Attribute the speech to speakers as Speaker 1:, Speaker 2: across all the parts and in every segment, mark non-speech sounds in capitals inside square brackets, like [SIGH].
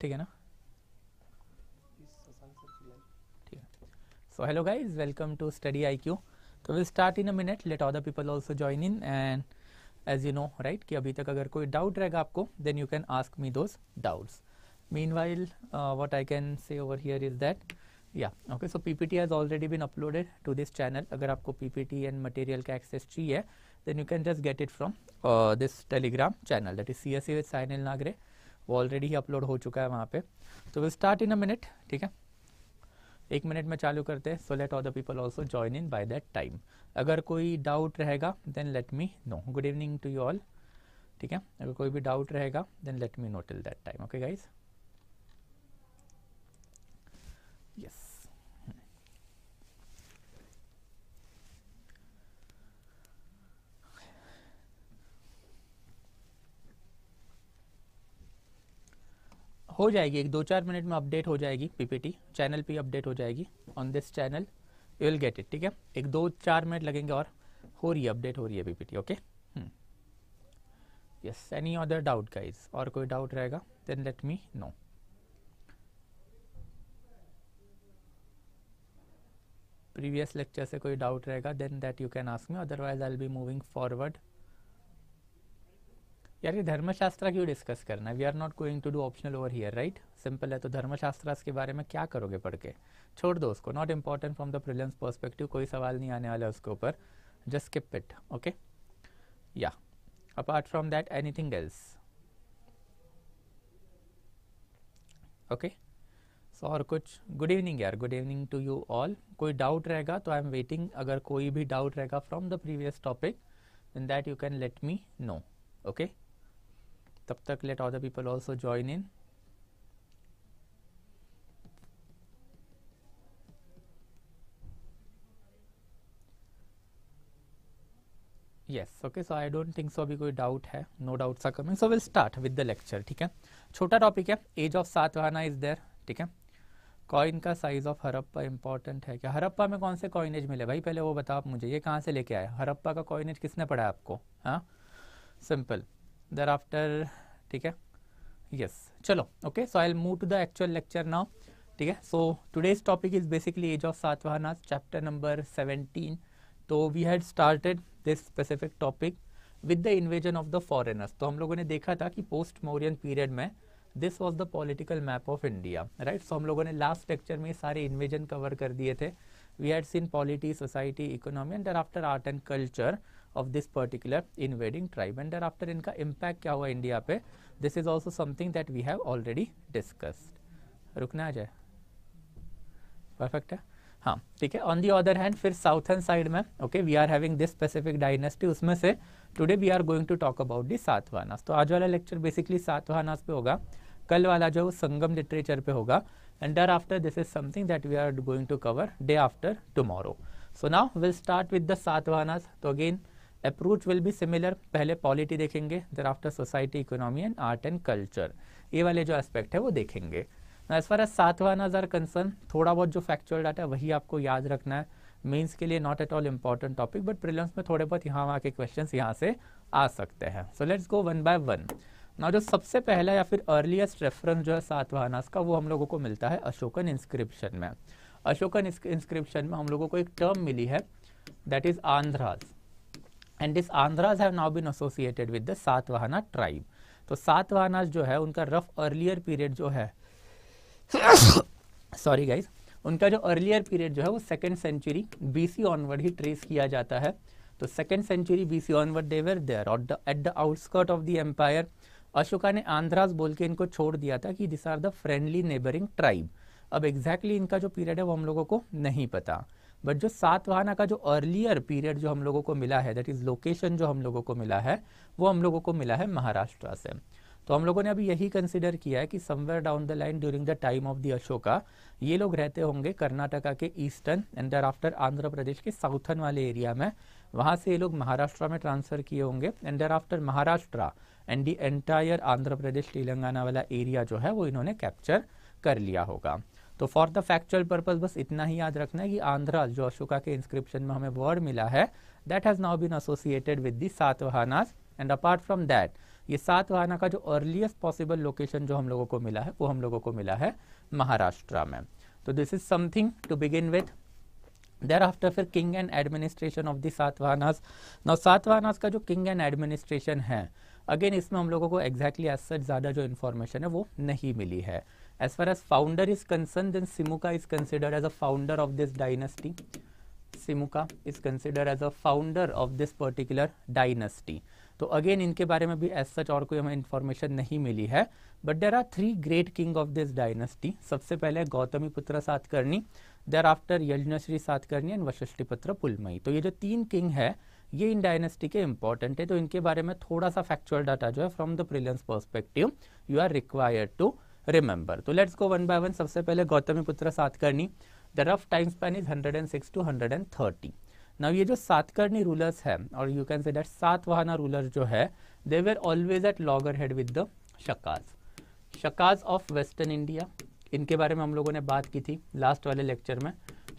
Speaker 1: ठीक है ना so hello guys welcome to study I Q तो will start in a minute let other people also join in and as you know right कि अभी तक अगर कोई डाउट रहेगा आपको then you can ask me those doubts meanwhile what I can say over here is that या okay so P P T has already been uploaded to this channel अगर आपको P P T and material का access चाहिए then you can just get it from this Telegram channel that is C S C with sign L Nagare वो already ही upload हो चुका है वहाँ पे तो will start in a minute ठीक है एक मिनट में चालू करते हैं so let all the people also join in by that time अगर कोई डाउट रहेगा then let me know good evening to you all ठीक है अगर कोई भी डाउट रहेगा then let me know till that time okay guys हो जाएगी एक दो चार मिनट में अपडेट हो जाएगी पीपीटी चैनल पे अपडेट हो जाएगी on this channel you will get it ठीक है एक दो चार मिनट लगेंगे और हो रही है अपडेट हो रही है PPT okay yes any other doubt guys और कोई डाउट रहेगा then let me know previous lecture से कोई डाउट रहेगा then that you can ask me otherwise I will be moving forward यार ये धर्मशास्त्र क्यों डिस्कस करना है we are not going to do optional over here right simple है तो धर्मशास्त्र के बारे में क्या करोगे पढ़ के छोड़ दो उसको not important from the prelims perspective कोई सवाल नहीं आने वाला उसके ऊपर जस्ट स्किप इट ओके या apart from that anything else okay so और कुछ गुड इवनिंग यार good evening to you all कोई डाउट रहेगा तो आई एम वेटिंग अगर कोई भी डाउट रहेगा from the previous topic in that you can let me know okay तब तक let other people also join in yes okay so I don't think so अभी कोई डाउट है नो डाउट सा coming so will start with the lecture ठीक है छोटा topic है age of Satavahana is there ठीक है कॉइन का साइज ऑफ हरप्पा इंपॉर्टेंट है क्या हरप्पा में कौन से कॉइनेज मिले भाई पहले वो बताओ आप मुझे ये कहाँ से लेके आए हरप्पा का कॉइनेज किसने पढ़ा है आपको हाँ सिंपल देर आफ्टर ठीक है यस चलो okay so I move to the actual lecture now ठीक है so today's topic is basically age of Satavahana chapter number seventeen तो we had started this specific topic with the invasion of the foreigners तो हम लोगों ने देखा था कि पोस्ट मोरियन पीरियड में this was the political map of India right so हम लोगों ने लास्ट लेक्चर में सारे इन्वेजन कवर कर दिए थे we had seen polity society economy and after art and culture of this particular invading tribe and after इनका impact क्या हुआ इंडिया पे this is also something that we have already discussed रुकना आ जाए परफेक्ट है हाँ ठीक है ऑन दी अदर हैंड फिर साउथर्न साइड में okay we are having this specific dynasty उसमें से today we are going to talk about दी सातवानास तो आज वाला लेक्चर बेसिकली सातवानास पे होगा कल वाला जो संगम लिटरेचर पे होगा and thereafter this is something that we are going to cover day after tomorrow so now will start with the Satavahanas तो again approach will be similar पहले पॉलिटी देखेंगे thereafter society economy and art and culture ये वाले जो aspect है वो देखेंगे as far as सातवा नज़र कंसर्न थोड़ा बहुत जो फैक्चुअल डाटा है वही आपको याद रखना है मेंस के लिए not at all important topic but prelims में थोड़े बहुत यहाँ वहाँ के क्वेश्चन यहाँ से आ सकते हैं so let's go one by one ना जो सबसे पहला या फिर अर्लीस्ट रेफरेंस जो है सातवाहनास का वो हम लोगों को मिलता है अशोकन इंस्क्रिप्शन में अशोकन इंस्क्रिप्शन में हम लोगों को एक टर्म मिली है that is Andhras and this Andhras have now been associated with the Satavahana tribe तो सातवाहनाज जो है उनका रफ अर्लियर पीरियड जो है सॉरी [COUGHS] गाइज उनका जो अर्लियर पीरियड जो है वो second century B C onward ही ट्रेस किया जाता है तो second century B C onward देवर देयर और at the outskirt of the empire Ashoka ने आंध्राज बोल के इनको छोड़ दिया था कि this are the friendly neighbouring tribe अब एग्जैक्टली exactly इनका जो पीरियड है वो हम लोगों को नहीं पता बट जो सातवाहना का जो अर्लियर पीरियड जो हम लोगों को मिला है दैट इज़ लोकेशन जो हम लोगों को मिला है वो हम लोगों को मिला है महाराष्ट्र से तो हम लोगों ने अभी यही कंसिडर किया है कि somewhere down the line during the time of the Ashoka ये लोग रहते होंगे कर्नाटका के eastern and thereafter Andhra Pradesh के साउथर्न वाले एरिया में वहाँ से ये लोग महाराष्ट्र में ट्रांसफ़र किए होंगे and thereafter Maharashtra and the entire Andhra Pradesh Telangana वाला एरिया जो है वो इन्होंने कैप्चर कर लिया होगा तो फॉर द फैक्चुअल पर्पज बस इतना ही याद रखना है कि आंध्रा जो अशोका के इंस्क्रिप्शन में हमें वर्ड मिला है that has now been associated with the Satavahanas and apart from that ये सातवाहना का जो अर्लीस्ट पॉसिबल लोकेशन जो हम लोगों को मिला है वो हम लोगों को मिला है महाराष्ट्र में तो this is something to begin with there after फिर king and administration of the Satavahanas now वाहनाज का जो किंग एंड एडमिनिस्ट्रेशन है अगेन इसमें हम लोगों को एग्जैक्टली एज सच ज़्यादा जो इन्फॉर्मेशन है वो नहीं मिली है As far as founder is concerned, then Simuka is considered as a founder of this dynasty. Simuka is considered as a founder of this particular dynasty. तो अगेन इनके बारे में भी एज सच और कोई हमें इन्फॉर्मेशन नहीं मिली है but there are three great king of this dynasty सबसे पहले गौतमी पुत्र Satakarni thereafter Yajnashri Satakarni and Vashishthi putra Pulumayi तो ये जो तीन किंग है ये इन डायनेस्टी के इंपॉर्टेंट है तो इनके बारे में थोड़ा सा फैक्चुअल डाटा जो है from the prelims perspective you are required to remember तो let's go one by one सबसे पहले गौतमी पुत्र Satakarni the rough time span is hundred and six to hundred and thirty now ये जो सातकर्णी रूलर्स है और यू कैन से डेट सात वाहना ruler जो है they were always at loggerhead with the Shakas Shakas of western India इनके बारे में हम लोगों ने बात की थी लास्ट वाले लेक्चर में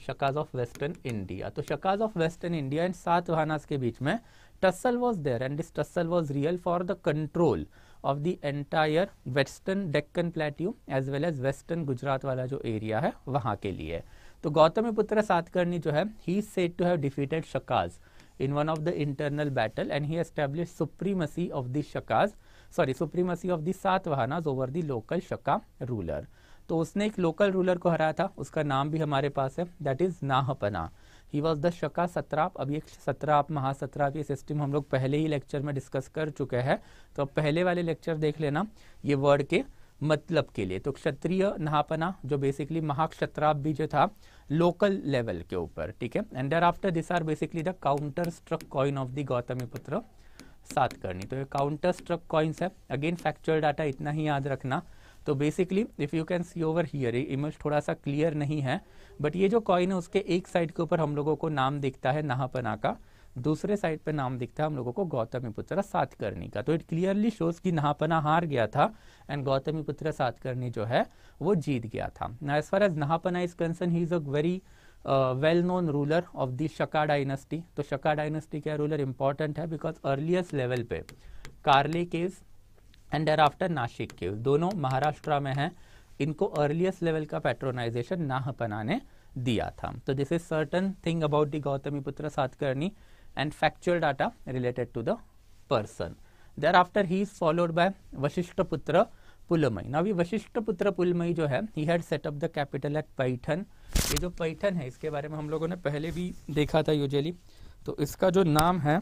Speaker 1: शकाज ऑफ वेस्टर्न इंडिया तो Shakas of western India and सात सातवाहनास के बीच में tussle was there and this tussle was real for the control of the entire western Deccan plateau as well as western Gujarat wala jo area hai wahan ke liye to gautamiputra satkarni jo hai he is said to have defeated Shakas in one of the internal battle and he established supremacy of the Shakas sorry supremacy of the satvahanas over the local Shaka ruler तो उसने एक local ruler को हराया था उसका नाम भी हमारे पास है that is Nahapana he was the Shaka satrap अभी एक सत्राप महासत्राप ये सिस्टम हम लोग पहले ही लेक्चर में डिस्कस कर चुके हैं तो अब पहले वाले लेक्चर देख लेना ये वर्ड के मतलब के लिए तो क्षत्रिय नहापना जो बेसिकली महाक्षत्राप भी जो था लोकल लेवल के ऊपर ठीक है and there thereafter this are basically the counter struck coin of the Gautami putra Satakarni तो ये काउंटर स्ट्रक कॉइन्स है अगेन फैक्चुअल डाटा इतना ही याद रखना तो basically if you can see over here image थोड़ा सा क्लियर नहीं है बट ये जो कॉइन है उसके एक साइड के ऊपर हम लोगों को नाम दिखता है नहापना का दूसरे साइड पे नाम दिखता है हम लोगों को गौतमी पुत्र सातकर्णी का तो इट क्लियरली शोज कि नहापना हार गया था एंड गौतमी पुत्र सातकर्णी जो है वो जीत गया था as far as Nahapana is concern he is a very well known ruler of the Shaka dynasty तो शका डायनेस्टी का रूलर इंपॉर्टेंट है बिकॉज अर्लीस्ट लेवल पे Karle caves and there after Nashik के दोनों महाराष्ट्र में हैं इनको अर्लीस्ट लेवल का पेट्रोनाइजेशन नाहपना ने दिया था तो this is certain thing about the Gautami पुत्र Satakarni and factual data related to the person there after he is followed by Vashishtha Putra Pulumavi ना भी वशिष्ठ पुत्र पुलमई जो है he had set up the capital at Paithan ये जो पैठन है इसके बारे में हम लोगों ने पहले भी देखा था यूजली तो इसका जो नाम है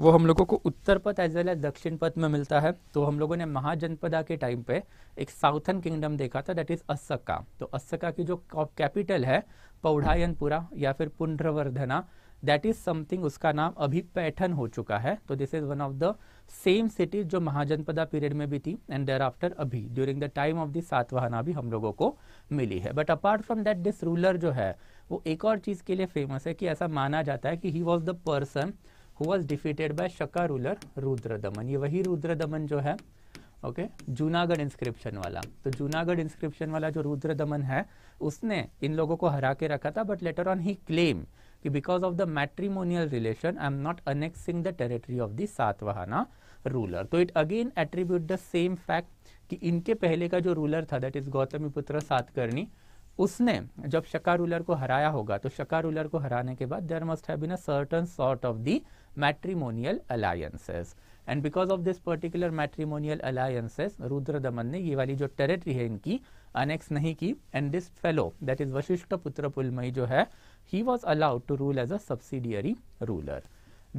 Speaker 1: वो हम लोगों को उत्तर पथ एज वेल एज दक्षिण पथ में मिलता है तो हम लोगों ने महाजनपदा के टाइम पे एक साउथर्न किंगडम देखा था दैट इज अस्सका तो अस्सका की जो कैपिटल है पौढ़ायनपुरा या फिर पुनर्वर्धना दैट इज समथिंग उसका नाम अभी पैठन हो चुका है तो this is one of the same cities जो महाजनपदा पीरियड में भी थी एंड देर आफ्टर अभी during the time of the Satavahana भी हम लोगों को मिली है but apart from that this ruler जो है वो एक और चीज़ के लिए फेमस है कि ऐसा माना जाता है कि he was the person who was defeated by Shaka ruler Rudradaman ये वही रुद्र दमन जो है ओके okay? जूनागढ़ इंस्क्रिप्शन वाला तो जूनागढ़ इंस्क्रिप्शन वाला जो रुद्र दमन है उसने इन लोगों को हरा के रखा था but later on he claim कि because of the matrimonial relation I am not annexing the territory of the Satavahana ruler तो it again attribute the same fact कि इनके पहले का जो रूलर था दैट इज गौतमी पुत्र सातकर्णी उसने जब शका रूलर को हराया होगा तो शका रूलर को हराने के बाद देर मस्ट है certain sort of the matrimonial alliances and because of this particular matrimonial alliances Rudradaman ने ये वाली जो टेरिटरी है इनकी अनेक्स नहीं की and this fellow that is Vashishtha Putra Pulumavi जो है he was allowed to rule as a subsidiary ruler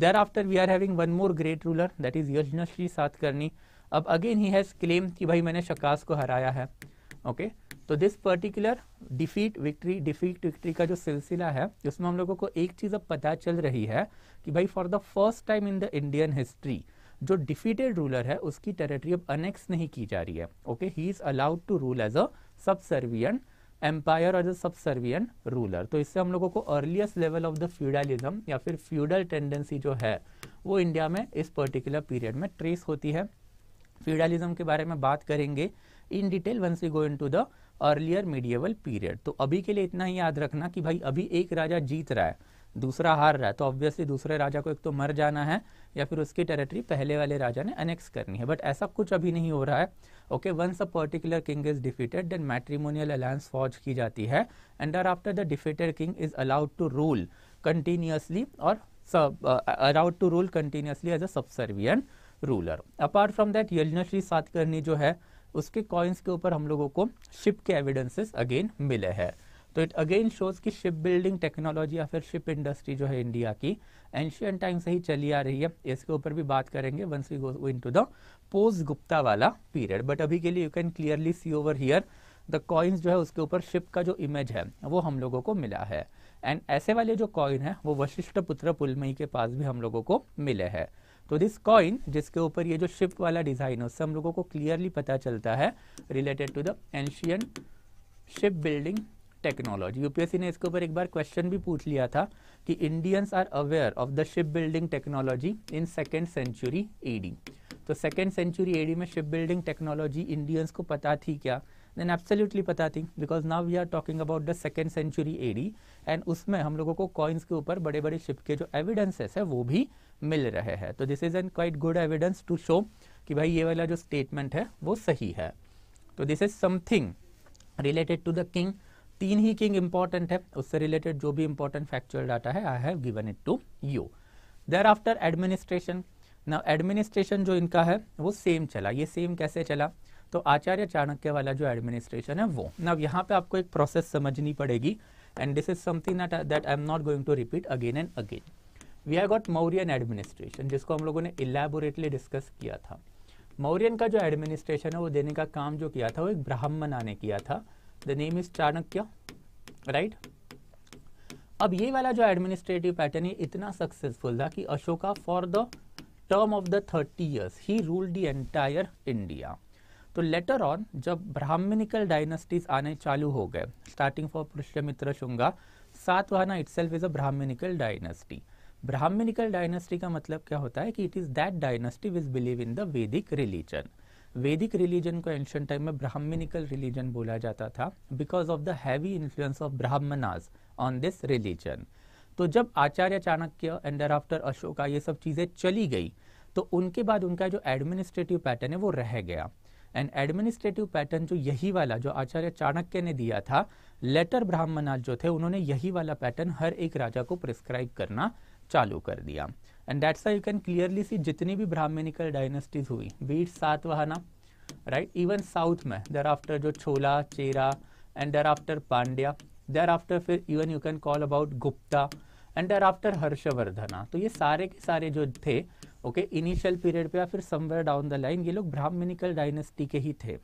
Speaker 1: there after we are having one more great ruler that is Yajnashri Satakarni अब अगेन ही हैज क्लेम कि भाई मैंने शकास को हराया है ओके okay? तो this particular defeat victory defeat victory का जो सिलसिला है उसमें हम लोगों को एक चीज़ अब पता चल रही है कि भाई for the first time in the Indian history जो डिफीटेड रूलर है उसकी टेरिटरी अब अनेक्स नहीं की जा रही है okay he is allowed to rule as a servient empire subservient ruler तो इससे हम लोगों को earliest level of the feudalism या फिर फ्यूडल टेंडेंसी जो है वो इंडिया में इस पर्टिकुलर पीरियड में ट्रेस होती है फ्यूडलिज्म के बारे में बात करेंगे in detail once we go into the earlier medieval period तो अभी के लिए इतना ही याद रखना कि भाई अभी एक राजा जीत रहा है दूसरा हार रहा है तो ऑब्वियसली दूसरे राजा को एक तो मर जाना है या फिर उसकी टेरिटरी पहले वाले राजा ने अनेक्स करनी है बट ऐसा कुछ अभी नहीं हो रहा है okay once a particular king is defeated then matrimonial alliance forge की जाती है and or after the defeated king is allowed to rule continuously और allowed to rule continuously as a subservient ruler apart from that Yajnashri Satakarni जो है उसके coins के ऊपर हम लोगों को शिप के एविडेंसेस अगेन मिले हैं तो इट अगेन शोज कि शिप बिल्डिंग टेक्नोलॉजी या फिर शिप इंडस्ट्री जो है इंडिया की एंशियन टाइम से ही चली आ रही है इसके ऊपर भी बात करेंगे once we go into the post Gupta वाला पीरियड बट अभी के लिए you can clearly see over here the coins जो है उसके ऊपर शिप का जो इमेज है वो हम लोगों को मिला है एंड ऐसे वाले जो कॉइन है वो वशिष्ठ पुत्र पुलमई के पास भी हम लोगों को मिले हैं तो दिस कॉइन जिसके ऊपर ये जो शिफ्ट वाला डिज़ाइन है उससे हम लोगों को क्लियरली पता चलता है related to the ancient ship building technology UPSC ने इसके ऊपर एक बार क्वेश्चन भी पूछ लिया था कि Indians are aware of the ship building technology in second century AD तो सेकेंड सेंचुरी एडी में शिप बिल्डिंग टेक्नोलॉजी इंडियंस को पता थी क्या देन एब्सोल्युटली पता थी because now we are talking about the second century AD and उसमें हम लोगों को कॉइन्स के ऊपर बड़े बड़े शिप के जो एविडेंसेस है वो भी मिल रहे हैं तो this is an quite good evidence to show कि भाई ये वाला जो स्टेटमेंट है वो सही है तो this is something related to the king तीन ही किंग इंपॉर्टेंट है उससे रिलेटेड जो भी इंपॉर्टेंट फैक्चुअल डाटा है I have given it to you there after administration ना एडमिनिस्ट्रेशन जो इनका है वो सेम चला ये सेम कैसे चला तो आचार्य चाणक्य वाला जो एडमिनिस्ट्रेशन है वो ना यहाँ पे आपको एक प्रोसेस समझनी पड़ेगी and this is something that I am not going to repeat again and again we have got Mauryan administration जिसको हम लोगों ने इलेबोरेटली डिस्कस किया था मौर्यन का जो एडमिनिस्ट्रेशन है वो देने का काम जो किया था वो एक ब्राह्मण ने किया था the name is Chanakya right अब ये वाला जो एडमिनिस्ट्रेटिव पैटर्न है इतना सक्सेसफुल था कि Ashoka for the term of the thirty years he rule the entire India तो लेटर ऑन जब ब्राह्मणिकल डायनेस्टीज आने चालू हो गए starting for Pushyamitra Shunga Satavahana self is a brahmanical dynasty brahmanical dynasty का मतलब क्या होता है कि it is that dynasty which believe in the Vedic religion Vedic religion को एंशियंट टाइम में ब्राह्मणिकल रिलीजन बोला जाता था because of the heavy influence of Brahmanas on this religion तो जब आचार्य चाणक्य एंड आफ्टर अशोका ये सब चीज़ें चली गई तो उनके बाद उनका जो एडमिनिस्ट्रेटिव पैटर्न है वो रह गया एंड एडमिनिस्ट्रेटिव पैटर्न जो यही वाला जो आचार्य चाणक्य ने दिया था लेटर ब्राह्मणाज जो थे उन्होंने यही वाला पैटर्न हर एक राजा को प्रिस्क्राइब करना चालू कर दिया and that's you can clearly see जितनी भी ब्राह्मणिकल डायनेस्टीज हुई be it Satavahana right even south में देर आफ्टर जो Chola Chera and there after Pandya there after फिर even you can call about Gupta and there after Harshavardhana तो ये सारे के सारे जो थे ओके इनिशियल पीरियड पे या फिर समवेयर डाउन द लाइन ये लोग ब्राह्मणिकल डायनेस्टी के ही थे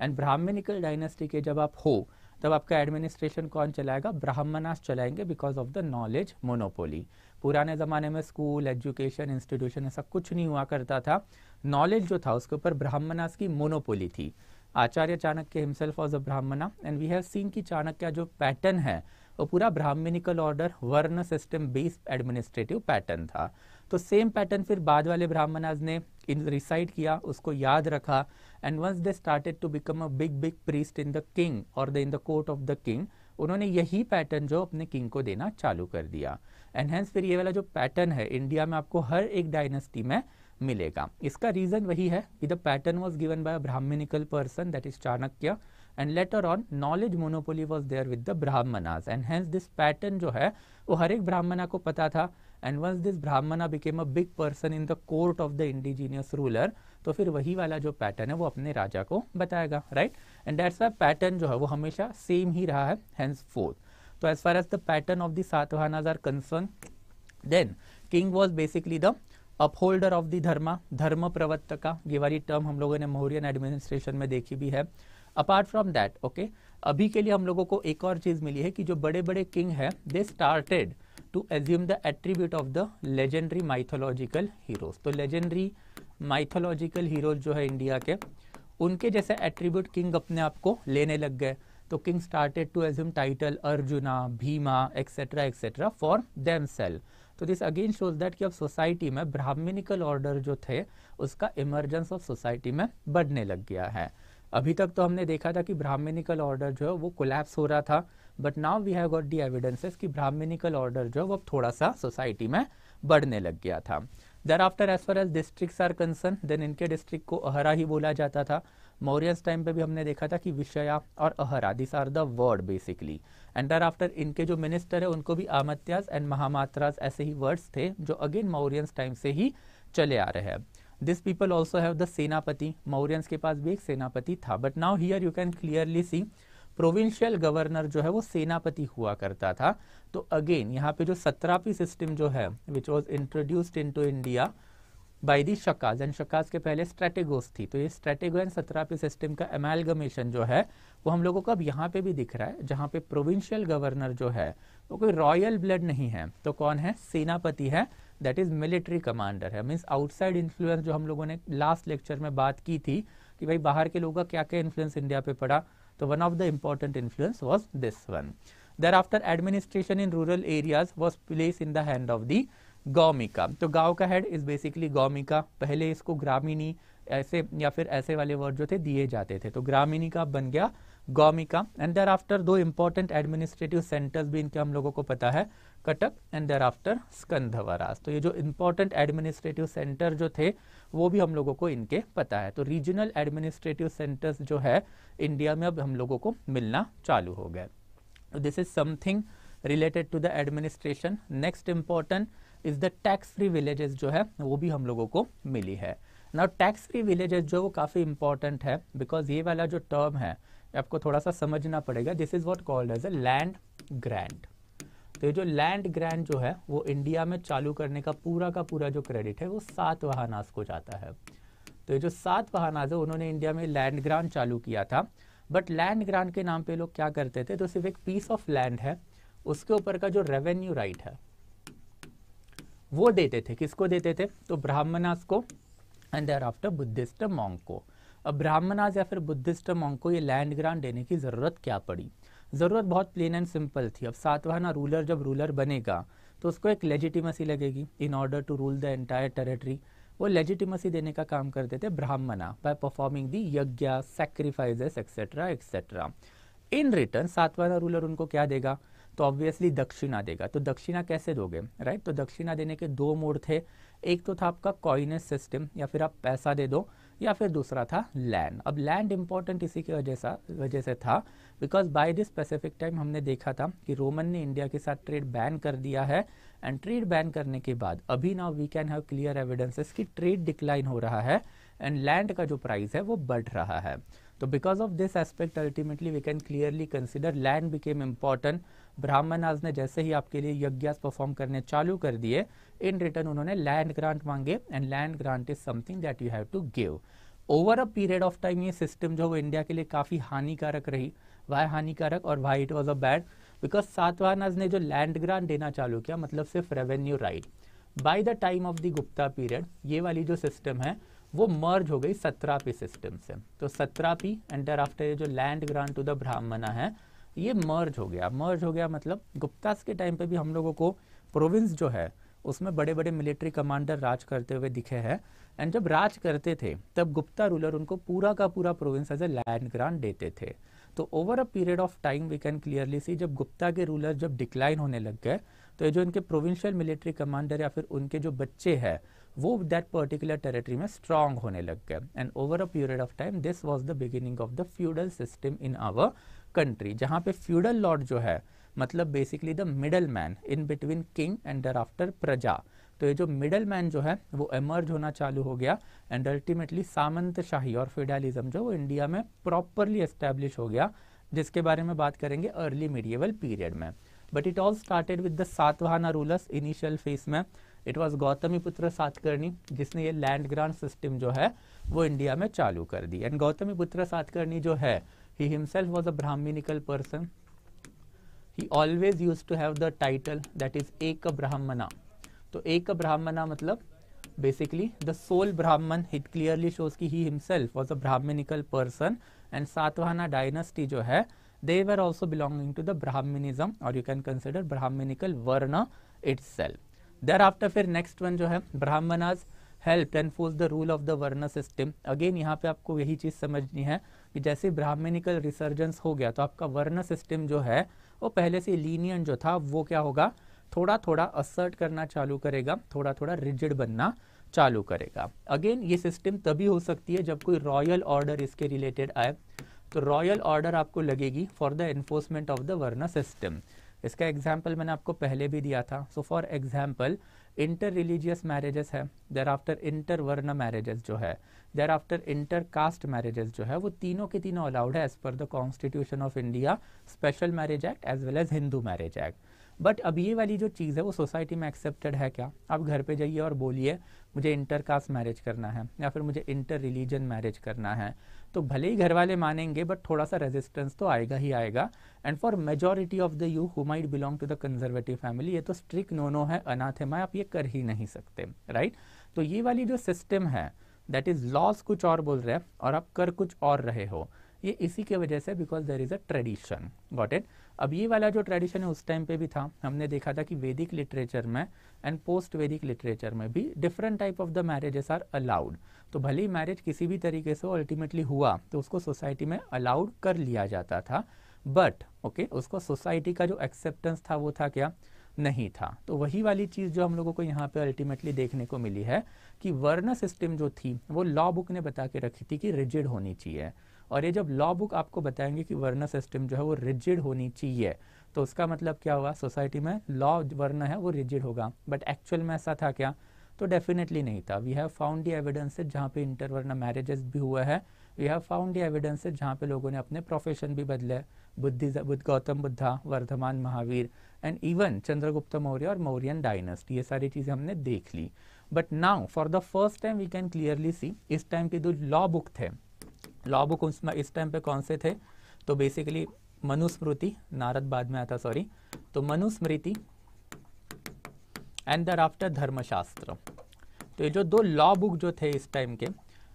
Speaker 1: एंड ब्राह्मणिकल डायनेस्टी के जब आप हो तब आपका एडमिनिस्ट्रेशन कौन चलाएगा ब्राह्मणास चलाएंगे because of the knowledge monopoly पुराने ज़माने में स्कूल एजुकेशन इंस्टीट्यूशन ऐसा कुछ नहीं हुआ करता था नॉलेज जो था उसके ऊपर ब्राह्मणास की मोनोपोली थी Acharya Chanakya himself was a Brahmana and we have seen की चाणक्य जो पैटर्न है वो पूरा brahmanical order varna system based administrative pattern था तो सेम पैटर्न फिर बाद वाले ब्राह्मणाज ने इन रिसाइड किया उसको याद रखा and once they started to become a big big priest in the king और the in the court of the king उन्होंने यही पैटर्न जो अपने किंग को देना चालू कर दिया एनहेंस फिर ये वाला जो पैटर्न है इंडिया में आपको हर एक डायनेस्टी में मिलेगा इसका रीज़न वही है कि the pattern was given by brahmanical person that is Chanakya and later on knowledge monopoly was there with the Brahmanas and hence this pattern जो है वो हर एक ब्राह्मणा को पता था and once this Brahmana became a big person in the court of the indigenous ruler तो फिर वही वाला जो पैटर्न है वो अपने राजा को बताएगा right and that's why pattern जो है वो हमेशा सेम ही रहा है हैंस फोर्थ तो as far as the pattern of the Satavahanas are concern then king was basically the upholder of the dharma धर्म प्रवक्ता ये वाली टर्म हम लोगों ने मौर्यन एडमिनिस्ट्रेशन में देखी भी है अपार्ट फ्रॉम दैट ओके अभी के लिए हम लोगों को एक और चीज़ मिली है कि जो बड़े बड़े किंग है they started to assume the attribute of the legendary mythological heroes तो लेजेंडरी माइथोलॉजिकल हीरोज जो है इंडिया के उनके जैसे एट्रीब्यूट किंग अपने आप को लेने लग गए तो king started to assume title Arjuna Bhima etcetera etcetera for them तो दिस अगेन शोज दैट कि अब सोसाइटी में ब्राह्मणिकल ऑर्डर जो थे उसका इमरजेंस ऑफ सोसाइटी में बढ़ने लग गया है अभी तक तो हमने देखा था कि ब्राह्मणिकल ऑर्डर जो है वो कोलैप्स हो रहा था but now we have got the evidences कि ब्राह्मणिकल ऑर्डर जो है वो थोड़ा सा सोसाइटी में बढ़ने लग गया था there after as far as district are concern then इनके डिस्ट्रिक्ट को अहरा ही बोला जाता था मौर्यस टाइम पे भी हमने देखा था कि विषया और Ahara this are the word basically and there after इनके जो मिनिस्टर है उनको भी आमत्याज एंड महामात्राज ऐसे ही वर्ड्स थे जो अगेन मौर्यस टाइम से ही चले आ रहे हैं this people also have the senapati Mauryas के पास भी एक सेनापति था but now here you can clearly see provincial governor जो है वो सेनापति हुआ करता था तो अगेन यहाँ पे जो सत्रापी सिस्टम जो है which was introduced into India by the Shakas and Shakas के पहले स्ट्रेटेगोस थी तो ये स्ट्रेटेगो एंड सत्रापी सिस्टम का एमेलगमेशन जो है वो हम लोगों को अब यहाँ पे भी दिख रहा है जहाँ पे प्रोविंशियल गवर्नर जो है वो कोई रॉयल ब्लड नहीं है तो कौन है सेनापति है दैट इज मिलिट्री कमांडर है मीन्स आउटसाइड इन्फ्लुएंस जो हम लोगों ने लास्ट लेक्चर में बात की थी कि भाई बाहर के लोगों का क्या क्या इन्फ्लुएंस इंडिया पे पड़ा तो one of the important influence was this one there after administration in rural areas was place in the of the Gaulmika तो गाँव का हेड इज बेसिकली गौमिका पहले इसको ग्रामीणी ऐसे या फिर ऐसे वाले वर्ड जो थे दिए जाते थे तो ग्रामीणी का बन गया का एंड देर आफ्टर दो इम्पोर्टेंट एडमिनिस्ट्रेटिव सेंटर्स भी इनके हम लोगों को पता है Kataka and there after Skandhavara तो ये जो इम्पोर्टेंट एडमिनिस्ट्रेटिव सेंटर जो थे वो भी हम लोगों को इनके पता है तो रीजनल एडमिनिस्ट्रेटिव सेंटर्स जो है इंडिया में अब हम लोगों को मिलना चालू हो गए this is something related to the administration next important is the tax free villages जो है वो भी हम लोगों को मिली है नाउ टैक्स फ्री विलेजेस जो वो काफ़ी इंपॉर्टेंट है बिकॉज ये वाला जो टर्म है आपको थोड़ा सा समझना पड़ेगा this is what called as a land grant तो ये जो लैंड ग्रैंड जो है वो इंडिया में चालू करने का पूरा का पूरा जो क्रेडिट है वो सात वाहनास को जाता है तो ये जो सात वाहनास है उन्होंने इंडिया में लैंड ग्रांट चालू किया था बट लैंड ग्रांट के नाम पे लोग क्या करते थे तो सिर्फ एक पीस ऑफ लैंड है उसके ऊपर का जो रेवेन्यू राइट है वो देते थे किसको देते थे तो ब्राह्मणास को and there after Buddhist monk को ब्राह्मणाज या फिर बुद्धिस्ट मॉन्ग को ये लैंड ग्रांट देने की ज़रूरत क्या पड़ी ज़रूरत बहुत प्लेन एंड सिंपल थी अब सातवाना रूलर जब रूलर बनेगा तो उसको एक लेजिटिमेसी लगेगी in order to rule the entire territory वो लेजिटिमेसी देने का काम करते थे ब्राह्मणा bye performing the yajna sacrifices etcetera etcetera in return Satavahana ruler उनको क्या देगा तो ऑब्वियसली दक्षिणा देगा तो दक्षिणा कैसे दोगे राइट तो दक्षिणा देने के दो मोड थे एक तो था आपका कॉइनेस सिस्टम या फिर आप पैसा दे दो या फिर दूसरा था लैंड अब लैंड इम्पॉर्टेंट इसी की वजह से वजह से था because by this specific time हमने देखा था कि रोमन ने इंडिया के साथ ट्रेड बैन कर दिया है एंड ट्रेड बैन करने के बाद अभी now we can have clear evidences कि ट्रेड डिक्लाइन हो रहा है एंड लैंड का जो प्राइस है वो बढ़ रहा है तो because of this aspect ultimately we can clearly consider land became important आज ने जैसे ही आपके लिए यज्ञास परफॉर्म करने चालू कर दिए इन रिटर्न उन्होंने लैंड ग्रांट मांगे and land grant is something that you have to give over a period of time ये सिस्टम जो वो इंडिया के लिए काफ़ी हानिकारक रही वाई हानिकारक और why it was a bad because Satavahanas ने जो लैंड ग्रांट देना चालू किया मतलब सिर्फ revenue right by the time of the Gupta period ये वाली जो सिस्टम है वो मर्ज हो गई सत्रापी सिस्टम से तो सत्रापी एंड डर आफ्टर ये जो लैंड ग्रांट टू द ब्राह्मणा है ये मर्ज हो गया मर्ज हो गया मतलब गुप्ता के टाइम पे भी हम लोगों को प्रोविंस जो है उसमें बड़े बड़े मिलिट्री कमांडर राज करते हुए दिखे हैं एंड जब राज करते थे तब गुप्ता रूलर उनको पूरा का पूरा province as a land grant देते थे तो over a period of time we can clearly see जब गुप्ता के रूलर जब डिक्लाइन होने लग गए तो ये जो इनके प्रोविंशियल मिलिट्री कमांडर या फिर उनके जो बच्चे हैं वो दैट पर्टिकुलर टेरिटरी में स्ट्रांग होने लग गए and over a period of time this was the beginning of the feudal system in our country जहाँ पे फ्यूडल लॉर्ड जो है मतलब basically the middle man in between king and thereafter प्रजा तो ये जो मिडल मैन जो है वो एमर्ज होना चालू हो गया एंड अल्टीमेटली सामंत शाही और फेडालिज्म जो वो इंडिया में प्रॉपरली एस्टेब्लिश हो गया जिसके बारे में बात करेंगे अर्ली मीडियवल पीरियड में but it all started with the Satavahana rulers initial phase में इट वॉज गौतमी पुत्र सातकर्णी जिसने ये लैंड ग्रांट सिस्टम जो है वो इंडिया में चालू कर दी एंड गौतमी पुत्र सातकर्णी जो है he himself was a brahmanical person he always used to have the title that is ek brahmana तो एक ब्राह्मणा मतलब basically the sole Brahmin it clearly shows कि he himself was a brahmanical person and Satavahana dynasty जो है they were also belonging to the brahmanism और you can consider brahmanical varna itself there after फिर next one जो है Brahmanas help enforce the rule of the varna system again यहाँ पे आपको यही चीज समझनी है कि जैसे ब्राह्मणिकल रिसर्जेंस हो गया तो आपका वर्ण सिस्टम जो है वो पहले से लीनियन जो था वो क्या होगा थोड़ा थोड़ा असर्ट करना चालू करेगा थोड़ा थोड़ा रिजिड बनना चालू करेगा अगेन ये सिस्टम तभी हो सकती है जब कोई रॉयल ऑर्डर इसके रिलेटेड आए तो रॉयल ऑर्डर आपको लगेगी for the enforcement of the varna system इसका एग्जाम्पल मैंने आपको पहले भी दिया था so for example inter religious marriages है thereafter inter varna marriages जो है thereafter inter caste marriages जो है वो तीनों के तीनों अलाउड है as per the constitution of India special marriage act as well as Hindu marriage act but अब ये वाली जो चीज़ है वो सोसाइटी में एक्सेप्टेड है क्या आप घर पे जाइए और बोलिए मुझे इंटर कास्ट मैरिज करना है या फिर मुझे इंटर रिलीजन मैरिज करना है तो भले ही घर वाले मानेंगे बट थोड़ा सा रेजिस्टेंस तो आएगा ही आएगा and for majority of the you who might belong to the conservative family ये तो स्ट्रिक्ट नो नो है अनाथेमा आप ये कर ही नहीं सकते राइट right? तो ये वाली जो सिस्टम है दैट इज लॉस कुछ और बोल रहे हैं और आप कर कुछ और रहे हो ये इसी के वजह से because there is a tradition got it अब ये वाला जो ट्रेडिशन है उस टाइम पे भी था हमने देखा था कि वैदिक लिटरेचर में एंड पोस्ट वैदिक लिटरेचर में भी different type of the marriages are allowed तो भले ही मैरिज किसी भी तरीके से अल्टीमेटली हुआ तो उसको सोसाइटी में अलाउड कर लिया जाता था बट ओके okay, उसको सोसाइटी का जो एक्सेप्टेंस था वो था क्या नहीं था तो वही वाली चीज़ जो हम लोगों को यहाँ पे अल्टीमेटली देखने को मिली है कि वर्ण सिस्टम जो थी वो लॉ बुक ने बता के रखी थी कि रिजिड होनी चाहिए और ये जब लॉ बुक आपको बताएंगे कि वर्ण सिस्टम जो है वो रिजिड होनी चाहिए तो उसका मतलब क्या हुआ सोसाइटी में लॉ वर्ण है वो रिजिड होगा बट एक्चुअल में ऐसा था क्या तो डेफिनेटली नहीं था we have found the evidences जहाँ पे इंटरवर्ना मैरिजेस भी हुआ है we have found the evidences जहाँ पे लोगों ने अपने प्रोफेशन भी बदले बुद्धि बुद्ध गौतम बुद्धा वर्धमान महावीर एंड इवन चंद्रगुप्त मौर्य और मौर्यन डायनेस्टी ये सारी चीज़ें हमने देख ली but now for the first time we can clearly see इस टाइम के जो लॉ बुक थे लॉ बुक उसमें इस टाइम पे कौन से थे तो बेसिकली मनुस्मृति नारद बाद में आता सॉरी तो मनुस्मृति एंड दर आफ्टर धर्मशास्त्र तो ये जो दो लॉ बुक जो थे इस टाइम के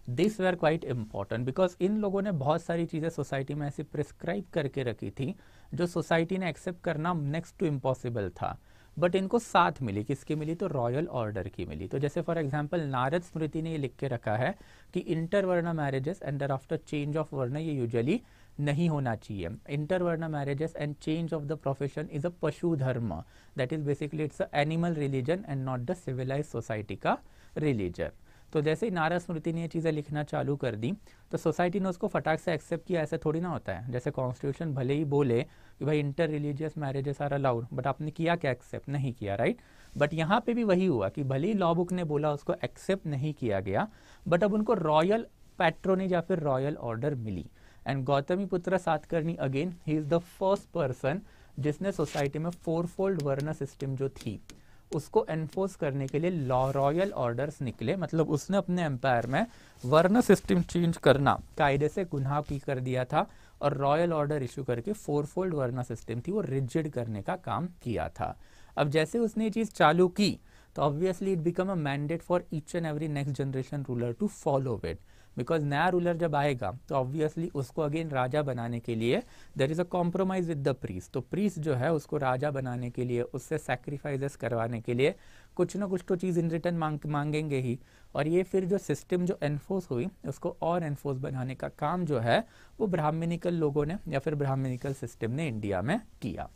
Speaker 1: this were quite important because इन लोगों ने बहुत सारी चीज़ें सोसाइटी में ऐसी प्रिस्क्राइब करके रखी थी जो सोसाइटी ने एक्सेप्ट करना नेक्स्ट टू इम्पॉसिबल था बट इनको साथ मिली किसकी मिली तो रॉयल ऑर्डर की मिली तो जैसे फॉर एग्जाम्पल नारद स्मृति ने ये लिख के रखा है कि इंटरवर्णा marriages and thereafter change of varna ये यूजली नहीं होना चाहिए इंटरवर्णा marriages and change of the profession is a पशु धर्म that is basically it's a animal religion and not the civilise society का रिलीजन तो जैसे ही नारा स्मृति ने ये चीज़ें लिखना चालू कर दी तो सोसाइटी ने उसको फटाक से एक्सेप्ट किया ऐसा थोड़ी ना होता है जैसे कॉन्स्टिट्यूशन भले ही बोले कि भाई inter religious marriages are allowed but आपने किया क्या एक्सेप्ट नहीं किया राइट बट यहाँ पे भी वही हुआ कि भले ही लॉ बुक ने बोला उसको एक्सेप्ट नहीं किया गया बट अब उनको रॉयल पैट्रोनेज या फिर रॉयल ऑर्डर मिली एंड गौतमी पुत्र Satakarni again he is the first person जिसने सोसाइटी में फोर फोल्ड वर्ना सिस्टम जो थी उसको एनफोर्स करने के लिए लॉ रॉयल ऑर्डर्स निकले मतलब उसने अपने एम्पायर में वर्ण सिस्टम चेंज करना कायदे से गुनाह की कर दिया था और रॉयल ऑर्डर इशू करके फोर फोल्ड वर्ना सिस्टम थी वो रिजिड करने का काम किया था अब जैसे उसने ये चीज़ चालू की तो obviously it become a mandate for each and every next generation ruler to follow it because नया रूलर जब आएगा तो ऑब्वियसली उसको अगेन राजा बनाने के लिए there is a compromise with the priest तो प्रीस जो है उसको राजा बनाने के लिए उससे सेक्रीफाइजेस करवाने के लिए कुछ ना कुछ तो चीज़ इन रिटर्न मांग मांगेंगे ही और ये फिर जो सिस्टम जो एनफोर्स हुई उसको और एनफोर्स बनाने का काम जो है वो ब्राह्मणिकल लोगों ने या फिर ब्राह्मणिकल सिस्टम ने इंडिया में किया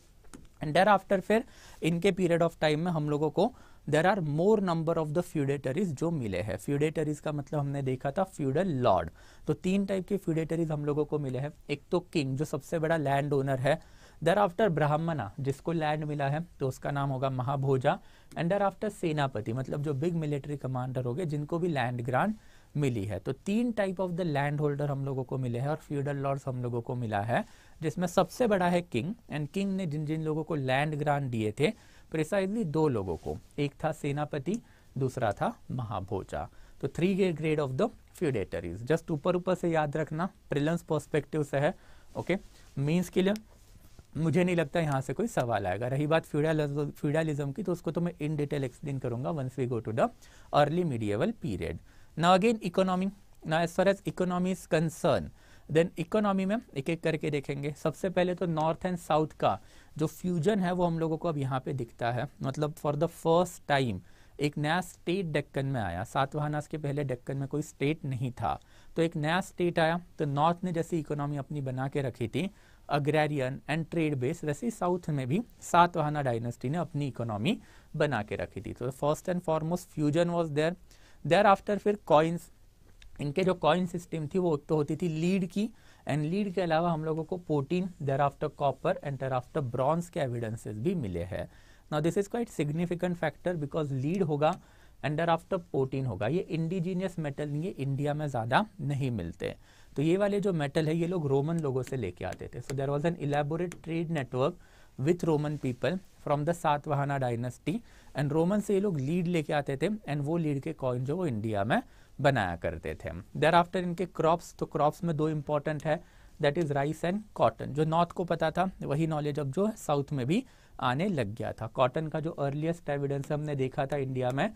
Speaker 1: एंड देर आफ्टर फिर इनके पीरियड ऑफ टाइम में हम लोगों को there are more number of the feudatories जो मिले हैं फ्यूडेटरीज का मतलब हमने देखा था फ्यूडल लॉर्ड तो तीन टाइप के फ्यूडेटरीज हम लोगों को मिले हैं एक तो किंग जो सबसे बड़ा लैंड ओनर है देर आफ्टर ब्राह्मणा जिसको लैंड मिला है तो उसका नाम होगा महाभोजा एंड देर आफ्टर सेनापति मतलब जो बिग मिलिट्री कमांडर हो गए जिनको भी लैंड ग्रांट मिली है तो तीन type of the land holder हम लोगों को मिले हैं और फ्यूडल लॉर्ड्स हम लोगों को मिला है जिसमें सबसे बड़ा है किंग एंड किंग ने जिन जिन लोगों को लैंड ग्रांट दिए थे प्रिसाइजली दो लोगों को एक था सेनापति दूसरा था महाभोजा तो three grade of the feudatories just ऊपर ऊपर से याद रखना प्रिलंस पर्सपेक्टिव से है ओके मीन्स के लिए मुझे नहीं लगता यहाँ से कोई सवाल आएगा रही बात फ्यूडलिज्म फ्यूडलिज्म की तो उसको तो मैं इन डिटेल एक्सप्लेन करूंगा once we go to the early medieval period ना अगेन इकोनॉमी ना as far as economy is concern then economy में एक एक करके देखेंगे सबसे पहले तो नॉर्थ एंड साउथ का जो फ्यूजन है वो हम लोगों को अब यहाँ पे दिखता है मतलब फॉर द फर्स्ट टाइम एक नया स्टेट डेक्कन में आया सातवाहनास के पहले डेक्कन में कोई स्टेट नहीं था तो एक नया स्टेट आया तो नॉर्थ ने जैसी इकोनॉमी अपनी बना के रखी थी अग्रेरियन एंड ट्रेड बेस वैसे साउथ में भी सातवाहना डायनेस्टी ने अपनी इकोनॉमी बना के रखी थी तो first and foremost fusion was there thereafter फिर कॉइन्स इनके जो कॉइन सिस्टम थी वो तो होती थी लीड की एंड लीड के अलावा हम लोगों को potin thereafter copper and there thereafter bronze के एविडेंसेस भी मिले हैं now this is quite significant factor because lead होगा एंड देर आफ्टर प्रोटीन होगा ये इंडिजीनियस मेटल ये इंडिया में ज़्यादा नहीं मिलते तो ये वाले जो मेटल है ये लोग रोमन लोगों से लेके आते थे so there was an elaborate trade network with Roman people from the Satavahana dynasty and Roman से ये लोग लीड लेके आते थे एंड वो लीड के कॉइन जो वो इंडिया में बनाया करते थे देर आफ्टर इनके क्रॉप्स तो क्रॉप्स में दो इंपॉर्टेंट है that is rice and cotton जो नॉर्थ को पता था वही नॉलेज अब जो है साउथ में भी आने लग गया था कॉटन का जो अर्लीस्ट एविडेंस हमने देखा था इंडिया में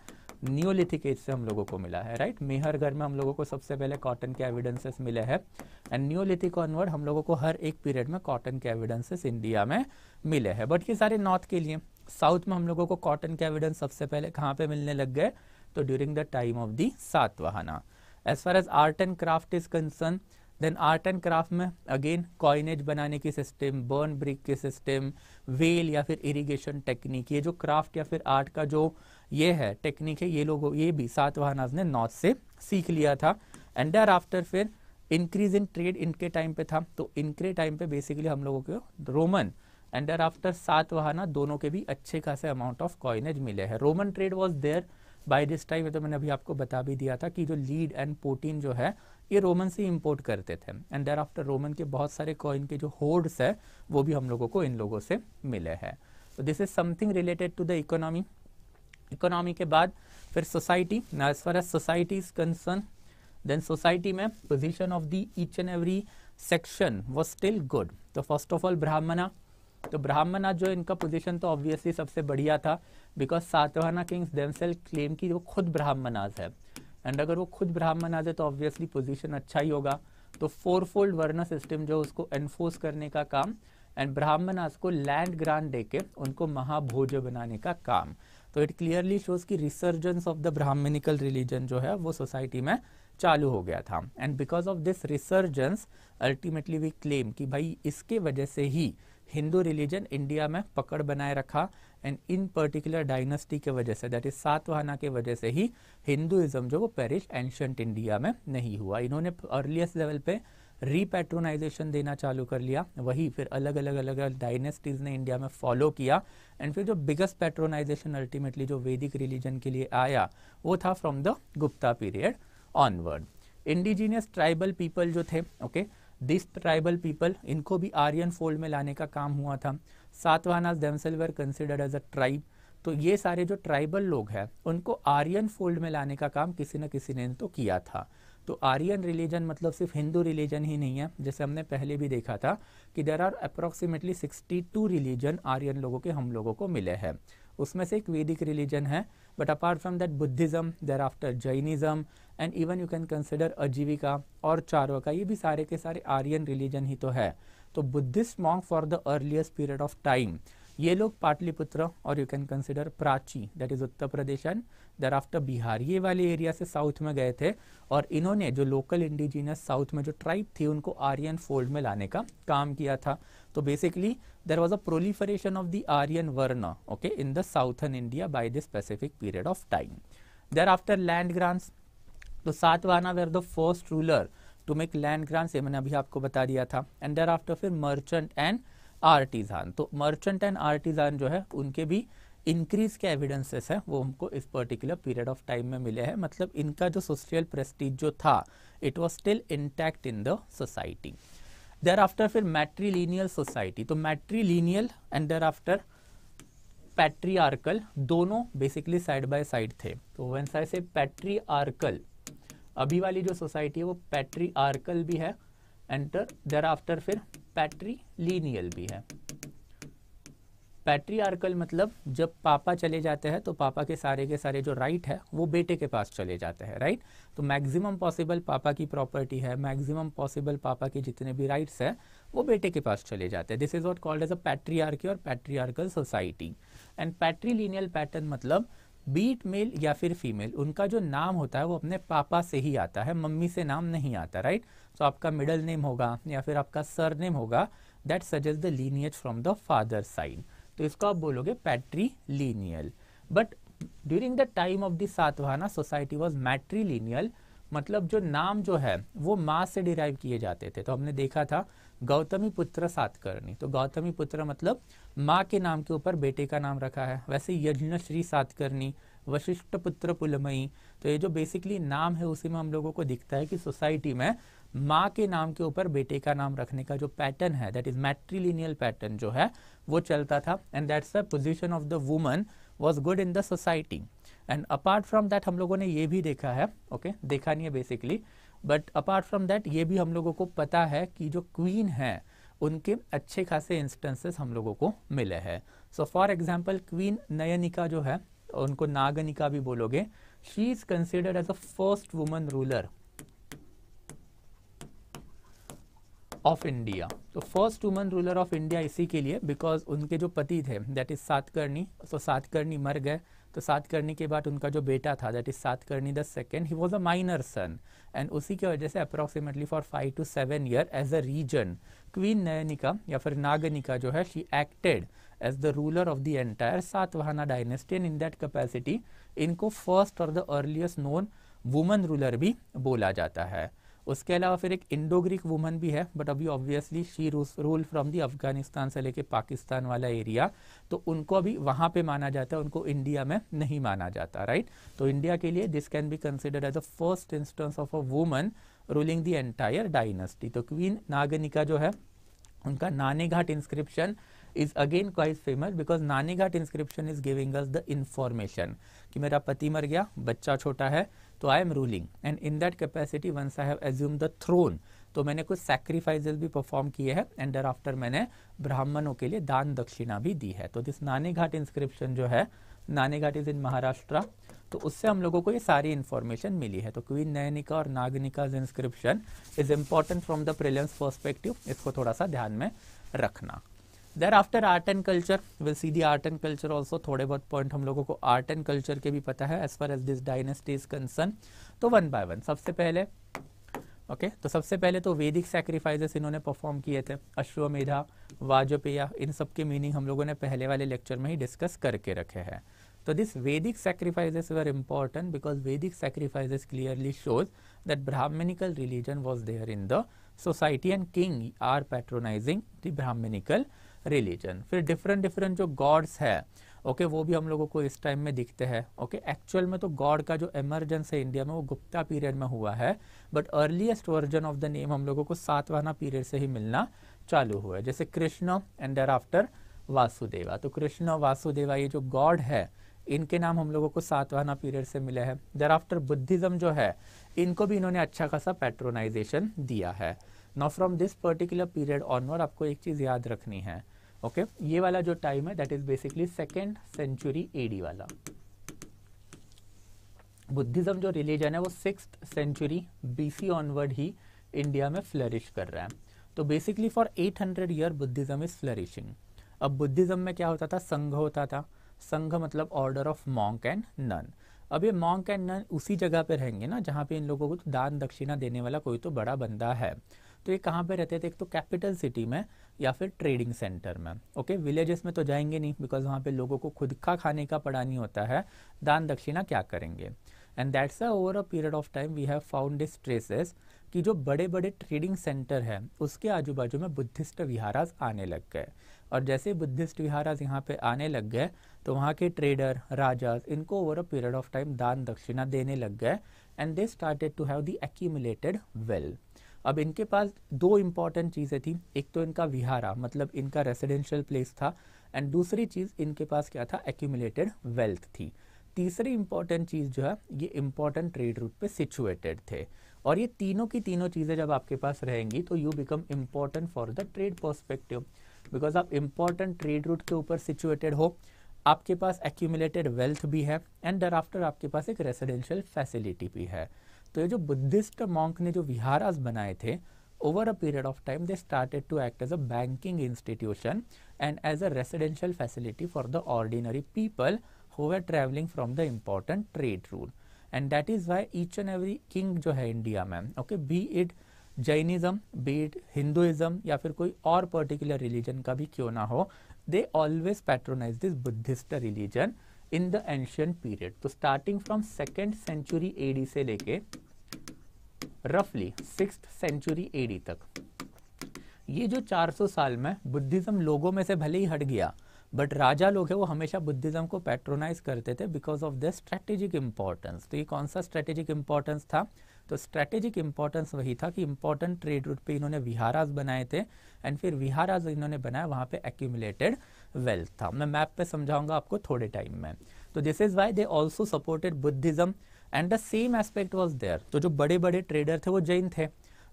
Speaker 1: नियोलिथिक एज से हम लोगों को मिला है राइट मेहरगढ़ में हम लोगों को सबसे पहले कॉटन के एविडेंसेस मिले हैं एंड नियोलिथिक ऑनवर्ड हम लोगों को हर एक पीरियड में कॉटन के एविडेंसेस इंडिया में मिले हैं बट ये सारे नॉर्थ के लिए साउथ में हम लोगों को कॉटन के एविडेंस सबसे पहले कहाँ पे मिलने लग गए तो during the time of the Satavahana as far as art and craft is concern then art and craft में अगेन कॉइनेज बनाने की सिस्टम बर्न ब्रिक की सिस्टम वेल या फिर इरिगेशन टेक्निक ये जो क्राफ्ट या फिर आर्ट का जो ये है टेक्निक है ये लोगों ये भी सातवाहनाज ने नॉर्थ से सीख लिया था एंड डेयर आफ्टर फिर इंक्रीज इन ट्रेड इनके टाइम पे था तो इनके टाइम पे बेसिकली हम लोगों को Roman and thereafter Satavahana दोनों के भी अच्छे खासे अमाउंट ऑफ कॉइनेज मिले हैं Roman trade was there by this time तो मैंने अभी आपको बता भी दिया था कि जो लीड एंड प्रोटीन जो है ये रोमन से इम्पोर्ट करते थे एंड देर आफ्टर रोमन के बहुत सारे कॉइन के जो होर्ड्स है वो भी हम लोगों को इन लोगों से मिले हैं तो this is something related to the economy economy के बाद फिर society as far as society is concern then society में position of the each and every section was still good तो फर्स्ट ऑफ ऑल ब्राह्मणा तो ब्राह्मणा जो इनका पोजिशन तो ऑब्वियसली सबसे बढ़िया था because Satavahana kings themselves claim की वो खुद ब्राह्मणाज है एंड अगर वो खुद ब्राह्मणाज है तो ऑब्वियसली पोजिशन अच्छा ही होगा तो फोर फोल्ड वर्णा सिस्टम जो उसको एनफोर्स करने का काम एंड ब्राह्मणास को लैंड ग्रांट देके उनको महाभोज बनाने का काम तो इट क्लियरली शोज की resurgence of the Brahminical religion जो है वो सोसाइटी में चालू हो गया था and because of this resurgence ultimately we claim कि भाई इसके वजह से ही हिंदू रिलीजन इंडिया में पकड़ बनाए रखा एंड इन पर्टिकुलर डायनेस्टी के वजह से दैट इज सातवाहना के वजह से ही हिंदुइज्म जो वो पेरिश एंशंट इंडिया में नहीं हुआ इन्होंने अर्लीस्ट लेवल पे रीपेट्रोनाइजेशन देना चालू कर लिया वही फिर अलग अलग अलग अलग डायनेस्टीज ने इंडिया में फॉलो किया एंड फिर जो बिगेस्ट पेट्रोनाइजेशन अल्टीमेटली जो वैदिक रिलीजन के लिए आया वो था from the Gupta period onward indigenous tribal people जो थे ओके दिस ट्राइबल पीपल इनको भी आर्यन फोल्ड में लाने का काम हुआ था Satavahanas themselves were considered as a tribe तो ये सारे जो ट्राइबल लोग हैं उनको आर्यन फोल्ड में लाने का काम किसी न किसी ने तो किया था तो आर्यन रिलीजन मतलब सिर्फ हिंदू रिलीजन ही नहीं है जैसे हमने पहले भी देखा था कि there are approximately 62 religion Aryan लोगों के हम लोगों को मिले हैं उसमें से एक वैदिक रिलीजन है but apart from that Buddhism thereafter Jainism and even you can consider Ajivika और चारवका ये भी सारे के सारे आर्यन रिलीजन ही तो है तो Buddhist monk for the earliest period of time ये लोग पाटलिपुत्र और you can consider Prachi that is Uttar Pradesh and thereafter Bihar ये वाले एरिया से साउथ में गए थे और इन्होंने जो लोकल इंडिजीनस साउथ में जो ट्राइब थी उनको आर्यन फोल्ड में लाने का काम किया था तो basically there was a proliferation of the Aryan varna okay in the southern India by this specific period of time thereafter land grants तो Satavahana were the first ruler to make land grants ये मैंने अभी आपको बता दिया था and there after फिर merchant and artisan तो मर्चेंट एंड आर्टिजान जो है उनके भी इंक्रीज़ के एविडेंसेस हैं वो हमको इस पर्टिकुलर पीरियड ऑफ टाइम में मिले हैं मतलब इनका जो सोशल प्रेस्टीज जो था it was still intact in the society there after फिर मैट्रीलिनियल सोसाइटी तो मैट्रीलिनियल एंड देर आफ्टर पैट्रीआर्कल दोनों बेसिकली साइड बाय साइड थे तो वन साइड से पैट्रीआर्कल अभी वाली जो सोसाइटी है वो पैट्रीआर्कल भी है एंड देर आफ्टर फिर पैट्रीलिनियल भी है पैट्रियार्कल मतलब जब पापा चले जाते हैं तो पापा के सारे के सारे जो राइट है वो बेटे के पास चले जाते हैं राइट तो मैक्सिमम पॉसिबल पापा की प्रॉपर्टी है मैक्सिमम पॉसिबल पापा के जितने भी राइट्स हैं वो बेटे के पास चले जाते हैं this is what called as a patriarchy और patriarchal society and patrilineal pattern मतलब बीट मेल या फिर फीमेल उनका जो नाम होता है वो अपने पापा से ही आता है मम्मी से नाम नहीं आता राइट सो so, आपका मिडल नेम होगा या फिर आपका सर नेम होगा that suggest the lineage from the father side तो इसको आप बोलोगे patrilineal but during the time of the Satavahana society was matrilineal मतलब जो नाम जो है वो माँ से डिराइव किए जाते थे तो हमने देखा था गौतमी पुत्र सातकर्णी तो गौतमी पुत्र मतलब माँ के नाम के ऊपर बेटे का नाम रखा है वैसे यज्ञश्री सातकर्णी वशिष्ठ पुत्र पुलमई तो ये जो बेसिकली नाम है उसी में हम लोगों को दिखता है कि सोसाइटी में माँ के नाम के ऊपर बेटे का नाम रखने का जो पैटर्न है दैट इज मैट्रीलिनियल पैटर्न जो है वो चलता था and that's the position of the woman was good in the society and apart from that हम लोगों ने ये भी देखा है ओके okay? देखा नहीं है basically but apart from that ये भी हम लोगों को पता है कि जो क्वीन है उनके अच्छे खासे इंस्टेंसेस हम लोगों को मिले हैं so for example queen Nayanika जो है उनको नागनिका भी बोलोगे she is considered as a first woman ruler of India तो first woman ruler of India इसी के लिए बिकॉज उनके जो पति थे that is Satakarni so Satakarni मर गए तो सातकर्णी के बाद उनका जो बेटा था that is Satakarni the second he was a minor son and उसी की वजह से approximately for five to seven year as a regent queen Nayanika या फिर नागनिका जो है she acted as the ruler of the entire Satavahana dynasty and in that capacity इनको first और the earliest known woman ruler भी बोला जाता है उसके अलावा फिर एक इंडो ग्रीक वुमन भी है बट अभी obviously she rule from the Afghanistan से लेके पाकिस्तान वाला एरिया तो उनको अभी वहाँ पे माना जाता है उनको इंडिया में नहीं माना जाता राइट तो इंडिया के लिए this can be considered as a first instance of a woman ruling the entire dynasty तो क्वीन नागनिका जो है उनका Naneghat inscription is again quite famous because Naneghat inscription is giving us the information कि मेरा पति मर गया बच्चा छोटा है तो I am ruling and in that capacity once I have assume the throne तो मैंने कुछ सैक्रीफाइजेस भी परफॉर्म किए हैं एंड दर आफ्टर मैंने ब्राह्मणों के लिए दान दक्षिणा भी दी है तो दिस नानी घाट इंस्क्रिप्शन जो है नानी घाट इज इन महाराष्ट्र तो उससे हम लोगों को ये सारी इन्फॉर्मेशन मिली है तो क्वीन नयनिका और Naganika inscription is important from the prelims perspective इसको थोड़ा सा ध्यान में रखना thereafter art and culture will see the art and culture also थोड़े बहुत पॉइंट हम लोगों को आर्ट एंड कल्चर के भी पता है as far as this dynasty is concern तो वन बाय वन सबसे पहले ओके okay, तो सबसे पहले तो वैदिक सेक्रीफाइजेस इन्होंने परफॉर्म किए थे अश्वमेधा वाजपेया इन सब के मीनिंग हम लोगों ने पहले वाले लेक्चर में ही डिस्कस करके रखे हैं तो this Vedic sacrifices were important because Vedic sacrifices clearly shows that Brahmanical religion was there in the society and king are patronizing the Brahminical religion फिर डिफरेंट डिफरेंट जो गॉड्स है ओके okay, वो भी हम लोगों को इस टाइम में दिखते हैं ओके एक्चुअल में तो गॉड का जो एमरजेंस है इंडिया में वो गुप्ता पीरियड में हुआ है but earliest version of the name हम लोगों को सातवाना पीरियड से ही मिलना चालू हुआ है जैसे Krishna and there thereafter Vasudeva तो कृष्ण वासुदेवा ये जो गॉड है इनके नाम हम लोगों को सातवाना पीरियड से मिले हैं देर आफ्टर बुद्धिज़्म जो है इनको भी इन्होंने अच्छा खासा पैट्रोनाइजेशन दिया है now from this particular period onward आपको एक चीज़ याद रखनी है ओके okay? ये वाला जो टाइम है that is basically second century AD वाला बुद्धिज्म जो रिलीजन है वो सिक्स सेंचुरी बीसी ऑनवर्ड ही इंडिया में फ्लरिश कर रहा है तो basically for 800 hundred year Buddhism is flourishing अब बुद्धिज्म में क्या होता था संघ होता था संघ मतलब order of monk and nun अब ये मॉन्क एंड नन उसी जगह पे रहेंगे ना जहाँ पे इन लोगों को तो दान दक्षिणा देने वाला कोई तो बड़ा बंदा है तो ये कहाँ पे रहते थे एक तो कैपिटल सिटी में या फिर ट्रेडिंग सेंटर में ओके विलेजेस में तो जाएंगे नहीं बिकॉज वहाँ पे लोगों को खुद का खाने का पड़ा नहीं होता है दान दक्षिणा क्या करेंगे and that's a over a period of time we have found this traces कि जो बड़े बड़े ट्रेडिंग सेंटर हैं उसके आजू बाजू में बुद्धिस्ट विहाराज आने लग गए और जैसे बुद्धिस्ट विहाराज यहाँ पे आने लग गए तो वहाँ के ट्रेडर राजाज इनको over a period of time दान दक्षिणा देने लग गए and they started to have the accumulated wealth अब इनके पास दो इम्पॉर्टेंट चीज़ें थी एक तो इनका विहारा मतलब इनका रेसिडेंशियल प्लेस था एंड दूसरी चीज़ इनके पास क्या था एक्यूमुलेटेड वेल्थ थी तीसरी इंपॉर्टेंट चीज़ जो है ये इम्पॉर्टेंट ट्रेड रूट पे सिचुएटेड थे और ये तीनों की तीनों चीज़ें जब आपके पास रहेंगी तो you become important for the trade perspective because आप इम्पॉर्टेंट ट्रेड रूट के ऊपर सिचुएटेड हो आपके पास एक्यूमुलेटेड वेल्थ भी है एंड दर आफ्टर आपके पास एक रेसिडेंशियल फैसिलिटी भी है तो ये जो बुद्धिस्ट मॉन्क ने जो विहाराज बनाए थे over a period of time they started to act as a banking institution and as a residential facility for the ordinary people who are travelling from the important trade rule and that is why each and every king जो है India में okay be it Jainism be it Hinduism या फिर कोई और particular religion का भी क्यों ना हो they always patronize this Buddhist religion in the ancient period तो starting from second century AD से लेके रफली सिक्स सेंचुरी एडी तक ये जो 400 साल में बुद्धिज़्म लोगों में से भले ही हट गया बट राजा लोग है वो हमेशा बुद्धिज़्म को पैट्रोनाइज करते थे because of the strategic importance तो ये कौन सा स्ट्रेटेजिक इम्पोर्टेंस था तो स्ट्रेटेजिक इम्पॉर्टेंस वही था कि इंपॉर्टेंट ट्रेड रूट पे इन्होंने विहाराज बनाए थे एंड फिर विहाराज इन्होंने बनाया वहाँ पे एक्यूमुलेटेड वेल्थ था मैं मैप पे समझाऊंगा आपको थोड़े टाइम में तो this is why they also supported Buddhism and the same aspect was there तो जो बड़े बड़े ट्रेडर थे वो जैन थे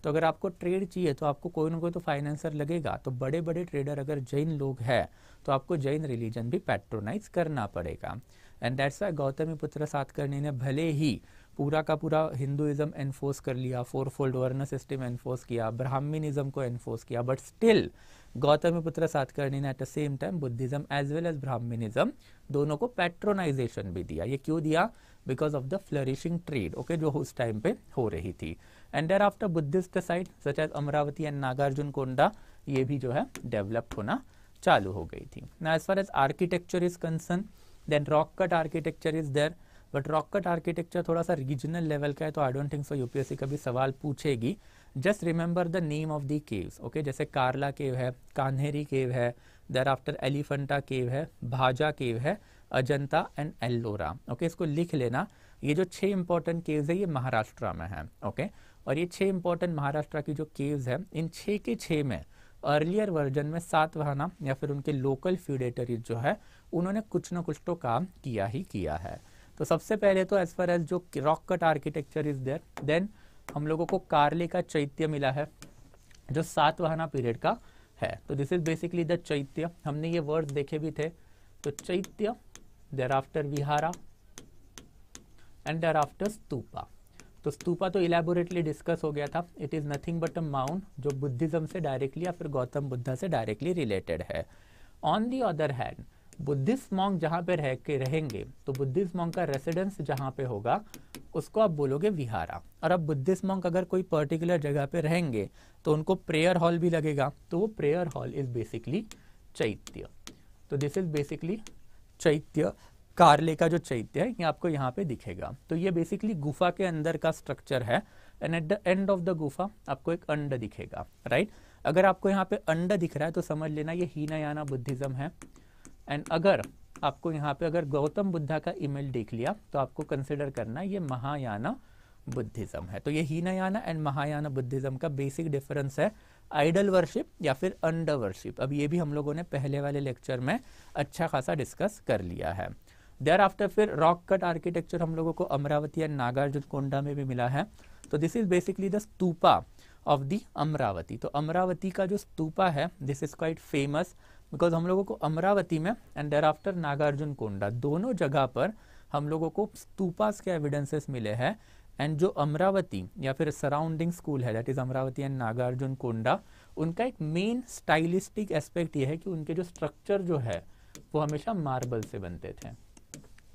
Speaker 1: तो अगर आपको ट्रेड चाहिए तो आपको कोई ना कोई तो फाइनेंसर लगेगा तो बड़े बड़े ट्रेडर अगर जैन लोग हैं तो आपको जैन रिलीजन भी पैट्रोनाइज करना पड़ेगा एंड दैट्स वाई गौतमी पुत्र सातकर्णी ने भले ही पूरा का पूरा हिंदुइज्म एनफोर्स कर लिया four fold varna system enforce किया ब्राह्मीनिज्म को एनफोर्स किया बट स्टिल गौतमी पुत्र सातकर्णी ने at the same time Buddhism as well as Brahminism दोनों को पैट्रोनाइजेशन भी दिया ये क्यों दिया because of the flourishing trade okay जो उस टाइम पे हो रही थी and there after Buddhist side such as Amaravati and Nagarjunakonda ये भी जो है डेवलप होना चालू हो गई थी ना as far as architecture is concern then rock cut architecture is there but rock cut architecture थोड़ा सा रीजनल लेवल का है तो I don't think so UPSC का भी सवाल पूछेगी just remember the name of the caves okay जैसे कारला केव है कान्हेरी केव है देर आफ्टर एलिफेंटा केव है भाजा केव है अजंता एंड एल्लोरा ओके इसको लिख लेना ये जो छः इंपॉर्टेंट केव्स है ये महाराष्ट्र में है ओके okay? और ये छः इंपॉर्टेंट महाराष्ट्र की जो केव्स है इन छः के छः में अर्लियर वर्जन में सातवाहना या फिर उनके लोकल फ्यूडेटरीज जो है उन्होंने कुछ ना कुछ तो काम किया ही किया है तो सबसे पहले तो एज फार एज जो rock cut architecture is there then हम लोगों को कार्ले का चैत्य मिला है जो सातवाहना पीरियड का है तो दिस इज बेसिकली द चैत्य हमने ये वर्ड देखे भी थे तो chaitya thereafter vihara and there thereafter stupa तो स्तूपा तो इलेबोरेटली डिस्कस हो गया था it is nothing but a mount जो बुद्धिज्म से डायरेक्टली या फिर गौतम बुद्धा से डायरेक्टली रिलेटेड है on the other hand Buddhist monk जहां पे रह के रहेंगे तो बुद्धिस्ट मॉन्ग का रेसिडेंस जहाँ पे होगा उसको आप बोलोगे विहारा और अब बुद्धिस्ट मॉन्ग अगर कोई पर्टिकुलर जगह पे रहेंगे तो उनको प्रेयर हॉल भी लगेगा तो वो प्रेयर हॉल इज़ बेसिकली चैत्य तो दिस इज़ बेसिकली चैत्य कार्ले का जो चैत्य है ये आपको यहाँ पे दिखेगा तो ये बेसिकली गुफा के अंदर का स्ट्रक्चर है and at the end of the गुफा आपको एक अंड दिखेगा राइट अगर आपको यहाँ पे अंड दिख रहा है तो समझ लेना ये हीनायाना बुद्धिज्म है एंड अगर आपको यहाँ पे अगर गौतम बुद्धा का ईमेल देख लिया तो आपको कंसिडर करना ये महायाना बुद्धिज़्म है तो ये हीनायाना एंड महायाना बुद्धिज़्म का बेसिक डिफरेंस है आइडल वर्शिप या फिर अंडर वर्शिप अब ये भी हम लोगों ने पहले वाले लेक्चर में अच्छा खासा डिस्कस कर लिया है देर आफ्टर फिर रॉक कट आर्किटेक्चर हम लोगों को अमरावती एंड नागार्जुन कोंडा में भी मिला है तो this is basically the stupa of the Amaravati तो अमरावती का जो स्तूपा है this is quite famous because हम लोगों को अमरावती में and there thereafter Nagarjunakonda दोनों जगह पर हम लोगों को स्तूपास के एविडेंसेस मिले हैं एंड जो अमरावती या फिर सराउंडिंग स्कूल है that is Amaravati and Nagarjunakonda उनका एक मेन स्टाइलिस्टिक एस्पेक्ट ये है कि उनके जो स्ट्रक्चर जो है वो हमेशा मार्बल से बनते थे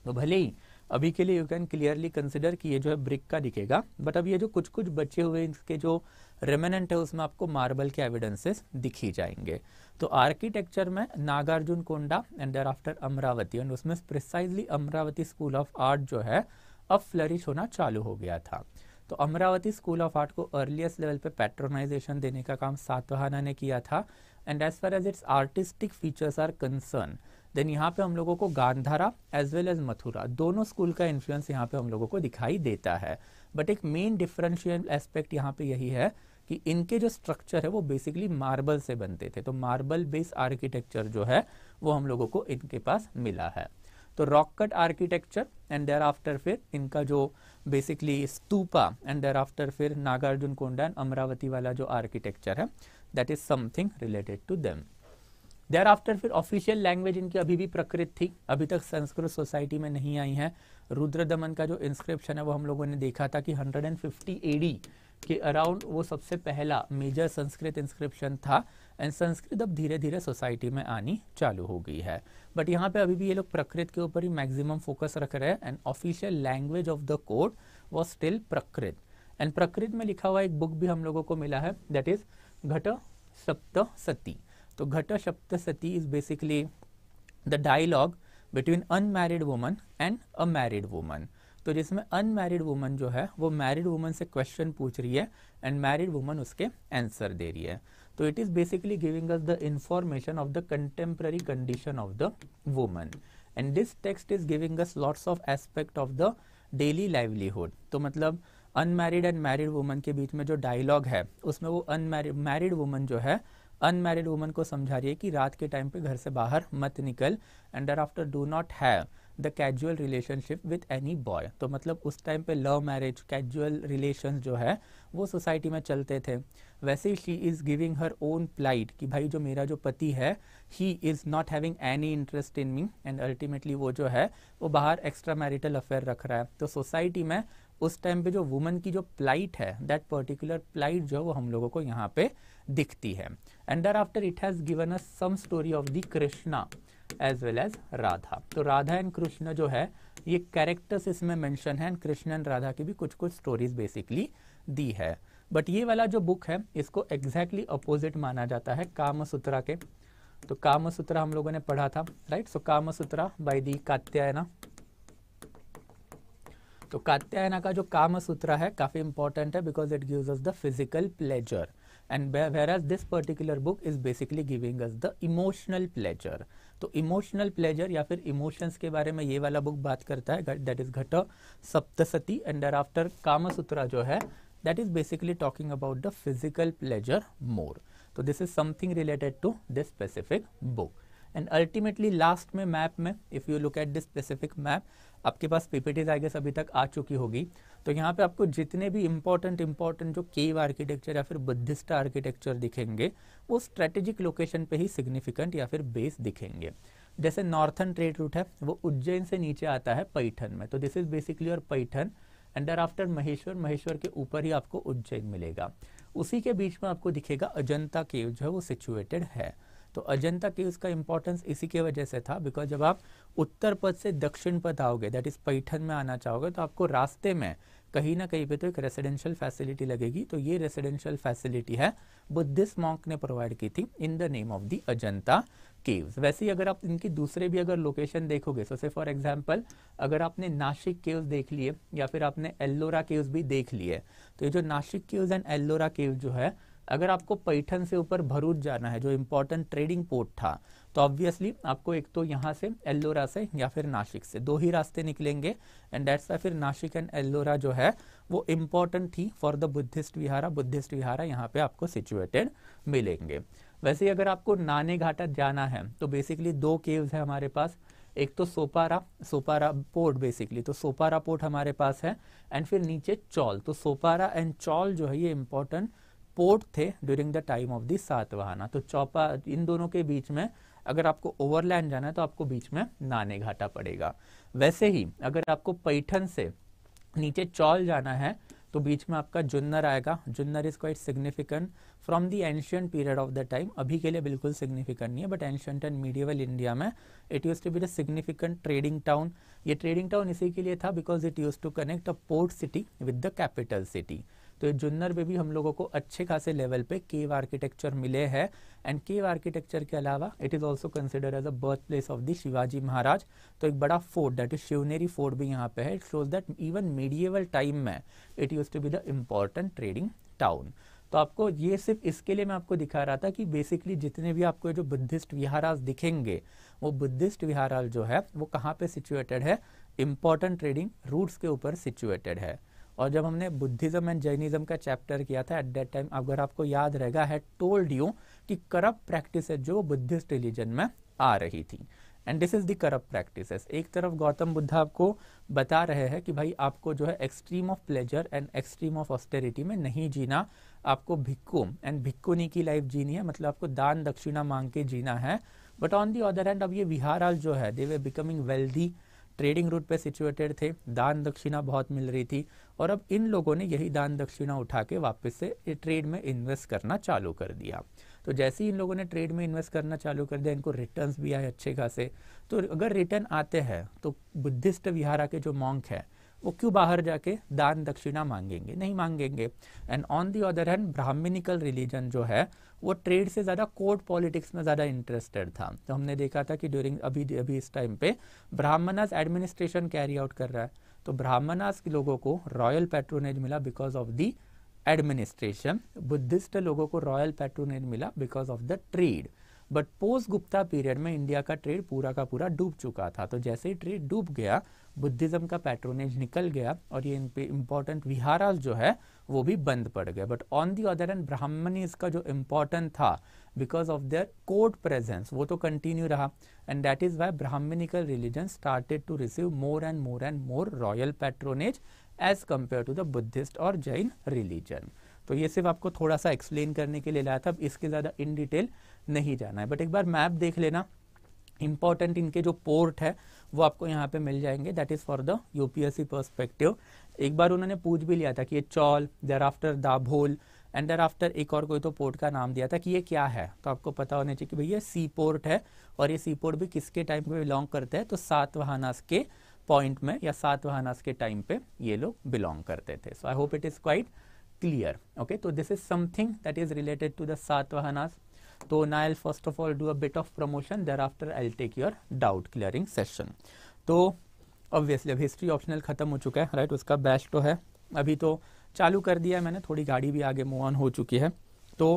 Speaker 1: तो भले ही अभी के लिए यू कैन क्लियरली कंसिडर कि ये जो है ब्रिक का दिखेगा बट अब ये जो कुछ कुछ बचे हुए इसके जो रेमेनेंट है उसमें आपको मार्बल के एविडेंसेस दिखी जाएंगे तो आर्किटेक्चर में Nagarjunakonda and there thereafter Amaravati and उसमें precisely Amaravati school of art जो है अब फ्लरिश होना चालू हो गया था तो अमरावती स्कूल ऑफ आर्ट को अर्लीस्ट लेवल पे पैट्रोनाइजेशन देने का काम सातवाहाना ने किया था and as far as its artistic features are concern then यहाँ पे हम लोगों को Gandhara as well as Mathura दोनों स्कूल का इन्फ्लुएंस यहाँ पे हम लोगों को दिखाई देता है बट एक मेन डिफरेंशियल एस्पेक्ट यहाँ पे यही है कि इनके जो स्ट्रक्चर है वो बेसिकली मार्बल से बनते थे तो मार्बल बेस आर्किटेक्चर जो है वो हम लोगों को इनके पास मिला है तो rock cut architecture and there after फिर इनका जो basically stupa and there after फिर नागार्जुन कोंडा एंड अमरावती वाला जो आर्किटेक्चर है that is something related to them there after फिर ऑफिशियल लैंग्वेज इनकी अभी भी प्रकृत थी अभी तक संस्कृत सोसाइटी में नहीं आई है रुद्र दमन का जो इंस्क्रिप्शन है वो हम लोगों ने देखा था कि 150 एडी के अराउंड वो सबसे पहला मेजर संस्कृत इंस्क्रिप्शन था एंड संस्कृत अब धीरे धीरे सोसाइटी में आनी चालू हो गई है बट यहाँ पे अभी भी ये लोग प्रकृत के ऊपर ही मैक्सिमम फोकस रख रहे हैं and official language of the code was still Prakrit and Prakrit में लिखा हुआ एक बुक भी हम लोगों को मिला है दैट इज घट सप्त सती तो घट सप्त सती is basically the dialogue between unmarried woman and a married woman तो जिसमें अनमैरिड वुमन जो है वो मैरिड वुमन से क्वेश्चन पूछ रही है एंड मैरिड वुमन उसके आंसर दे रही है तो it is basically giving us the information of the contemporary condition of the woman and this text is giving us lots of aspect of the daily livelihood तो मतलब unmarried and married woman के बीच में जो dialogue है उसमें वो unmarried married woman जो है अनमेरिड वुमन को समझा रही है कि रात के टाइम पे घर से बाहर मत निकल and thereafter do not have the casual relationship with any boy तो मतलब उस टाइम पे लव मैरिज कैजुअल रिलेशन जो है वो सोसाइटी में चलते थे वैसे ही she is giving her own plight कि भाई जो मेरा जो पति है he is not having any interest in me and ultimately वो जो है वो बाहर एक्स्ट्रा मैरिटल अफेयर रख रहा है तो सोसाइटी में उस टाइम पे जो वुमेन की जो प्लाइट है दैट पर्टिकुलर प्लाइट जो है वो हम लोगों को यहाँ पे दिखती है and thereafter it has given a some story of the Krishna as well as Radha तो राधा एंड कृष्ण जो है ये कैरेक्टर्स इसमें मैंशन है एंड कृष्ण एंड राधा की भी कुछ कुछ स्टोरीज बेसिकली दी है बट ये वाला जो बुक है इसको एग्जैक्टली exactly अपोजिट माना जाता है कामसूत्रा के तो कामसूत्रा हम लोगों ने पढ़ा था राइट सो कामसूत्रा बाई दी कात्यायना तो कात्यायना का जो काम सूत्र है काफ़ी इंपॉर्टेंट है because it give the physical pleasure and whereas this particular book is basically giving us the emotional pleasure तो इमोशनल प्लेजर या फिर इमोशंस के बारे में ये वाला बुक बात करता है दैट इज घट सप्तसती एंड देर आफ्टर काम कामसूत्रा जो है that is basically talking about the physical pleasure more तो this is something related to this specific book and ultimately last में मैप में if you look at this specific map आपके पास PPTs I guess अभी तक आ चुकी होगी तो यहाँ पे आपको जितने भी इंपॉर्टेंट इंपॉर्टेंट जो केव आर्किटेक्चर या फिर बुद्धिस्ट आर्किटेक्चर दिखेंगे वो स्ट्रेटेजिक लोकेशन पे ही सिग्निफिकेंट या फिर बेस दिखेंगे जैसे नॉर्थन ट्रेड रूट है वो उज्जैन से नीचे आता है पैठन में तो दिस इज बेसिकली और पैठन एंड आफ्टर महेश्वर महेश्वर के ऊपर ही आपको उज्जैन मिलेगा उसी के बीच में आपको दिखेगा अजंता केव जो है वो सिचुएटेड है तो अजंता के उसका इंपॉर्टेंस इसी के वजह से था बिकॉज जब आप उत्तर पद से दक्षिण पद आओगे दैट इज़ पैठन में आना चाहोगे तो आपको रास्ते में कहीं ना कहीं पे तो एक रेसिडेंशियल फैसिलिटी लगेगी तो ये रेसिडेंशियल फैसिलिटी है बुद्धिस्ट मॉन्क ने प्रोवाइड की थी in the name of the Ajanta caves वैसे ही अगर आप इनकी दूसरे भी अगर लोकेशन देखोगे सो से फॉर एग्जांपल अगर आपने नासिक केव्स देख लिए या फिर आपने एल्लोरा केव्स भी देख लिए तो ये जो Nashik caves and Ellora cave जो है अगर आपको पैठन से ऊपर भरूच जाना है जो इम्पोर्टेंट ट्रेडिंग पोर्ट था तो ऑब्वियसली आपको एक तो यहाँ से एल्लोरा से या फिर नासिक से दो ही रास्ते निकलेंगे एंड डेट्स फिर नासिक एंड एल्लोरा जो है वो इम्पोर्टेंट थी for the Buddhist vihara Buddhist vihara यहाँ पे आपको सिचुएटेड मिलेंगे वैसे ही अगर आपको नाने घाटा जाना है तो बेसिकली दो केव्स है हमारे पास एक तो सोपारा सोपारा पोर्ट बेसिकली तो सोपारा पोर्ट हमारे पास है एंड फिर नीचे चौल तो सोपारा एंड चौल जो है ये इम्पोर्टेंट पोर्ट थे during the time of the Satavahana तो चौपा इन दोनों के बीच में अगर आपको ओवरलैंड जाना है तो आपको बीच में नाने घाटा पड़ेगा वैसे ही अगर आपको पैठन से नीचे चौल जाना है तो बीच में आपका जुन्नर आएगा Junnar is quite significant from the ancient period of the time अभी के लिए बिल्कुल सिग्निफिकेंट नहीं है but ancient and medieval India में it use to be the significant trading town ये ट्रेडिंग टाउन इसी के लिए था because it use to connect a port city with the capital city तो जुन्नर में भी हम लोगों को अच्छे खासे लेवल पे केव आर्किटेक्चर मिले हैं एंड केव आर्किटेक्चर के अलावा it is also consider as a birth place of the Shivaji Maharaj तो एक बड़ा fort that is Shivneri fort भी यहाँ पे है it shows that even medieval time में it use to be the important trading town तो आपको ये सिर्फ इसके लिए मैं आपको दिखा रहा था कि बेसिकली जितने भी आपको जो बुद्धिस्ट विहाराज दिखेंगे वो बुद्धिस्ट विहाराज जो है वो कहाँ पे सिचुएटेड है इम्पॉर्टेंट ट्रेडिंग रूट्स के ऊपर सिचुएटेड है और जब हमने बुद्धिज्म एंड जैनिज्म का चैप्टर किया था एट दैट टाइम अगर आपको याद रहेगा है टोल्ड यू कि करप्ट प्रैक्टिस जो बुद्धिस्ट रिलीजन में आ रही थी and this is the corrupt practice एक तरफ गौतम बुद्ध आपको बता रहे हैं कि भाई आपको जो है extreme of pleasure and extreme of austerity में नहीं जीना आपको भिक्कू एंड भिक्कुनी की लाइफ जीनी है मतलब आपको दान दक्षिणा मांग के जीना है but on the other end अब ये विहाराल जो है they were becoming wealthy trading route पे सिचुएटेड थे दान दक्षिणा बहुत मिल रही थी और अब इन लोगों ने यही दान दक्षिणा उठा के वापस से ट्रेड में इन्वेस्ट करना चालू कर दिया तो जैसे ही इन लोगों ने ट्रेड में इन्वेस्ट करना चालू कर दिया इनको रिटर्न्स भी आए अच्छे खासे तो अगर रिटर्न आते हैं तो बुद्धिस्ट विहारा के जो मॉन्क है वो क्यों बाहर जाके दान दक्षिणा मांगेंगे नहीं मांगेंगे and on the other hand Brahminical religion जो है वो ट्रेड से ज़्यादा कोर्ट पॉलिटिक्स में ज़्यादा इंटरेस्टेड था तो हमने देखा था कि ड्यूरिंग अभी अभी इस टाइम पे ब्राह्मणास एडमिनिस्ट्रेशन कैरी आउट कर रहा है तो ब्राह्मणास के लोगों को रॉयल पेट्रोनेज मिला because of the administration Buddhist लोगों को रॉयल पैट्रोनेज मिला because of the trade but post Gupta period में इंडिया का ट्रेड पूरा का पूरा डूब चुका था तो जैसे ही ट्रेड डूब गया बुद्धिज़्म का पैट्रोनेज निकल गया और ये इन पे इम्पॉर्टेंट विहाराज जो है वो भी बंद पड़ गया but on the other end ब्राह्मणी का जो इम्पोर्टेंट था because of their court presence वो तो कंटिन्यू रहा and that is why Brahmanical religion started to receive more and more and more royal patronage as compare to the Buddhist और Jain religion तो ये सिर्फ आपको थोड़ा सा एक्सप्लेन करने के लिए लाया था अब इसके ज़्यादा इन डिटेल नहीं जाना है बट एक बार मैप देख लेना इंपॉर्टेंट इनके जो पोर्ट है वो आपको यहाँ पे मिल जाएंगे that is for the UPSC perspective एक बार उन्होंने पूछ भी लिया था कि ये Chaul there after Dabhol and there after एक और कोई तो पोर्ट का नाम दिया था कि ये क्या है तो आपको पता होना चाहिए कि भैया सी पोर्ट है और ये सी पोर्ट भी किसके टाइम पे बिलोंग करते हैं तो सात वाहनास के पॉइंट में या सात वाहनास के टाइम पे ये लोग बिलोंग करते थे so I hope it is quite clear okay तो this is something that is related to the Satavahanas तो now first of all do a bit of promotion there after I take your doubt clearing session तो obviously अब history optional ख़त्म हो चुका है right right? उसका best तो है अभी तो चालू कर दिया है मैंने थोड़ी गाड़ी भी आगे मूव ऑन हो चुकी है तो